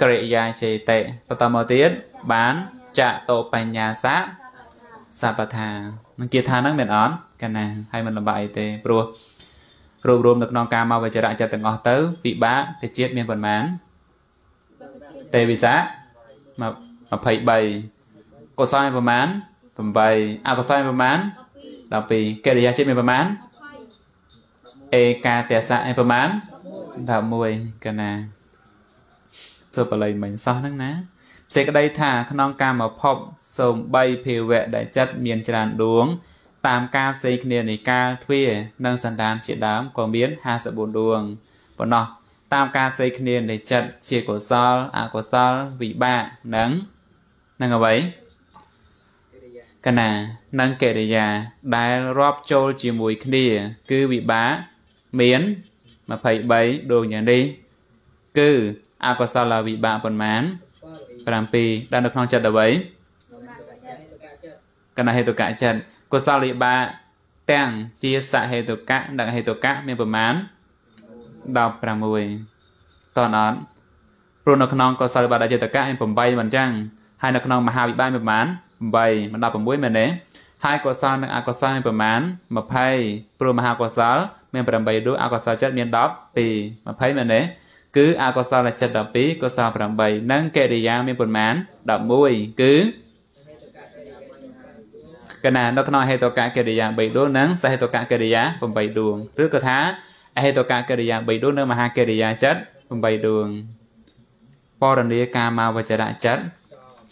ក្រិយាចេតេបន្តមកទៀតបានចតោបញ្ញាសៈសបថានឹងគាថាហ្នឹងមានអត់កណ្ណាហើយមិនលំបាកអីទេព្រោះរួមរួមនៅក្នុងការមកវិចារៈចិត្តទាំងអស់ទៅពិបាកទេជាតិមានប៉ុន្មានទេវិសា23កុសលមានប៉ុន្មាន8អកុសលមានប៉ុន្មាន12កិរិយាចិត្តមានប៉ុន្មានអេកាទសៈមានប៉ុន្មាន11កណាសូរបល័យមិញសោះហ្នឹងណាសេចក្តីថាក្នុងកម្មភពសូម3ភាវៈដែលចិត្តមានច្រើនដួងតាមការផ្សេងគ្នានៃការទ្វានិងសន្តានជាដើមក៏មាន54ដួងប៉ុណ្ណោះតាមការផ្សេងគ្នានៃចិត្តជាកុសលអកុសលវិបាកនិងនឹងអ្វីកណានិងកិរិយា ដែលរាប់ចូលជាមួយគ្នា គឺវិបាកមាន23ដូចយ៉ាងនេះគឺអកុសលវិបាកប៉ុន្មាន7ដែលនៅក្នុងចិត្តអ្វីកណាហេតុកៈចិត្តកុសលវិបាកទាំងជាសហេតុកៈនិងហេតុកៈមានប្រមាណ16តនអត់ព្រោះនៅក្នុងកុសលវិបាកចេតកៈមាន8មិនចឹងហើយនៅក្នុងមហាវិបាកមានប្រមាណ8មិន16មែនទេហើយកុសលនិងអកុសល មានប្រមាណ20ព្រោះមហាកុសលមាន8ដួងអកុសលចិត្តមាន12 20មែនទេគឺ អកុសលចិត្ត12កុសល8និងកិរិយា មាន ប្រមាណ11គឺកណានៅក្នុងហេតុកៈកិរិយា3ដួងនិងសហេតុកៈកិរិយា8ដួងឬក៏ថាអហេតុកៈកិរិយា3ដួងនិងមហាកិរិយាចិត្ត8ដួងបរណីកាមាវចរៈចិត្ត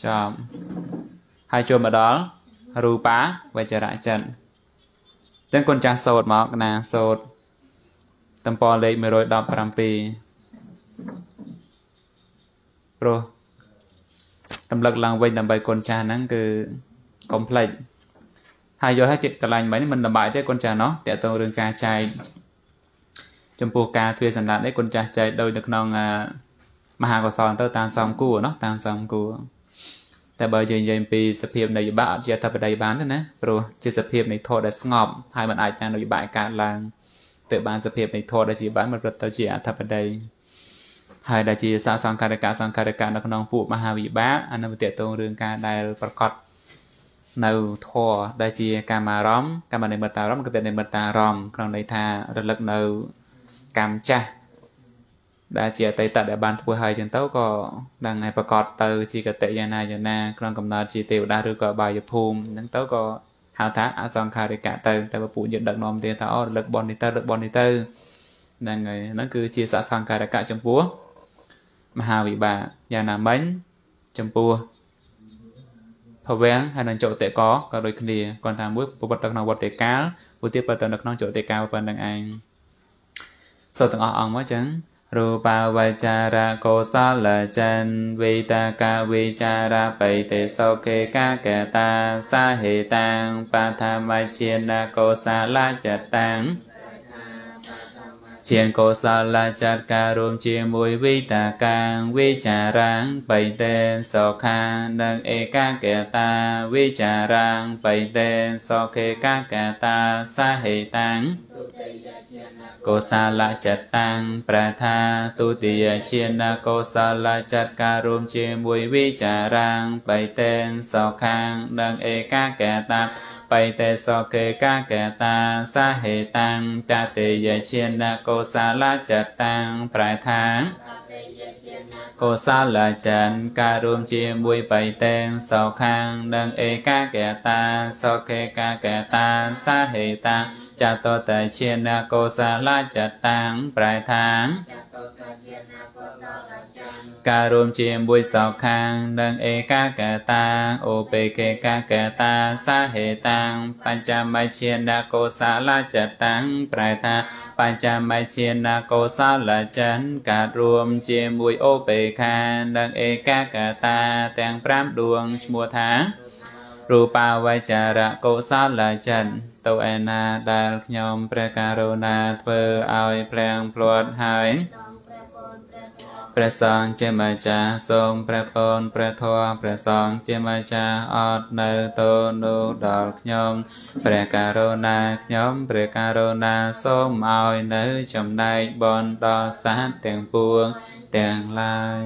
ចំហើយចូលមកដល់រូបាវចរៈចិត្តចឹងកូនចាស់សោតមកណាសោតតំពលេខ117ព្រោះរំលឹកឡើងវិញដើម្បីកូនចាស់ហ្នឹងគឺកុំភ្លេចហើយយល់ថាកន្លែងបែបនេះមិនលំបាកទេកូនចាស់ណោះតើតើរឿងការចែកចំពោះការទ្វាសន្តាននេះកូនចាស់ចែកដោយនៅក្នុងមហាកុសលទៅតាមសំគួរណោះតាមសំគួរតែបើយើងនិយាយពីសភាពនៃយបាអត់ជាតបដីបានទេណាព្រោះជាសភាពនៃធម៌ដែលស្ងប់ហើយมันអាចតាមនៅយបាកើតឡើង ទៅបានសភាពនៃធម៌ដែលជាបានមិនប្រត់ទៅជាអធបដីហើយដែលជាសាសង្ខារកៈសង្ខារកៈនៅក្នុងពួកមហាវិបាកអានឹងតេតងរឿងការដែលប្រកបនៅធរដែលជាកាមារម្មណ៍កាមនិមិត្តអារម្មណ៍ក៏ទៅនិមិត្តអារម្មណ៍ក្នុងន័យថារលឹកនៅកម្មចាស់ដែលជាអតីតដែលបានធ្វើហើយចឹងទៅក៏នឹងឲ្យប្រកបទៅជាកតិយានាយនាក្នុងកំណត់ជាទេវតាឬក៏បាយភូមិហ្នឹងទៅក៏ហៅថា អសង្ខារិកៈទៅតែពពួកយើងដឹកនាំទៀតថាអូរលឹកបននេះទៅរលឹកបននេះទៅហ្នឹងហើយហ្នឹងគឺជាសសង្ខារិកៈចំពោះមហាវិបាកយ៉ាងណាមិញចំពោះភវាំងហើយនឹងចុតិកក៏ដូចគ្នាគាត់ថាមួយប្រវត្តិទៅក្នុងវត្តិកាលមួយទៀតប្រវត្តិនៅក្នុងចុតិកាលប៉ុណ្្នឹងឯងសូមទាំងអស់អង្គមកចឹងរូបាវចារកោសលចិនវេតាកាវេចារបៃតេសោកេកាកតាសាហេតាំងបាធម្មជាណកោសាលចតាំងជាកុសលចាតការរួមជាមួយវិតាកាងវិចារាងបៃតេសុខានិងឯកាកតាវិចារាងបៃតេសុខេកាកតាសហេតាំងកុសលចតាំងប្រថាទុតិយជាណកុសលចតការរួមជាមួយវិចារាងបៃតេសុខាងនិងឯកាកតាបៃតេសកេកាកតាសាហេតាំងតតិយជានកោសាលចតាំងប្រែថាកោសាលចានការរួមជាមួយបៃតេសោខាងនិងឯកាកតាសកេកាកតាសាហេតាំងចតតជានកោសាលចតាំងប្រែថាចតតជានកោសាលការរួមជាមួយសោខាងនិងឯកាកតាអូបេកេកាកតាសាហេតាំងបញ្ចមជ្ឈានកោសាលាចតាំងប្រែថាបញ្ចមជ្ឈានកោសាលាចិនការរួមជាមួយអូបេខានិងឯកាកតាទាំង5ដួងឈ្មោះថារូបាវចរៈកោសលចិនតោឯណាដែលខ្ញុំព្រះករុណាធ្វើឲ្យព្រាងព្លាត់ហើយព្រះសង្ឃជាម្ចាស់សូមព្រះពនព្រះធម៌ព្រះសង្ឃជាម្ចាស់អត់នៅទោនុដល់ខ្ញុំព្រះករុណាខ្ញុំព្រះករុណាសូមឲ្យនៅ ចំណែកបនដល់សាស្ត្រទាំងពួងទាំងឡាយ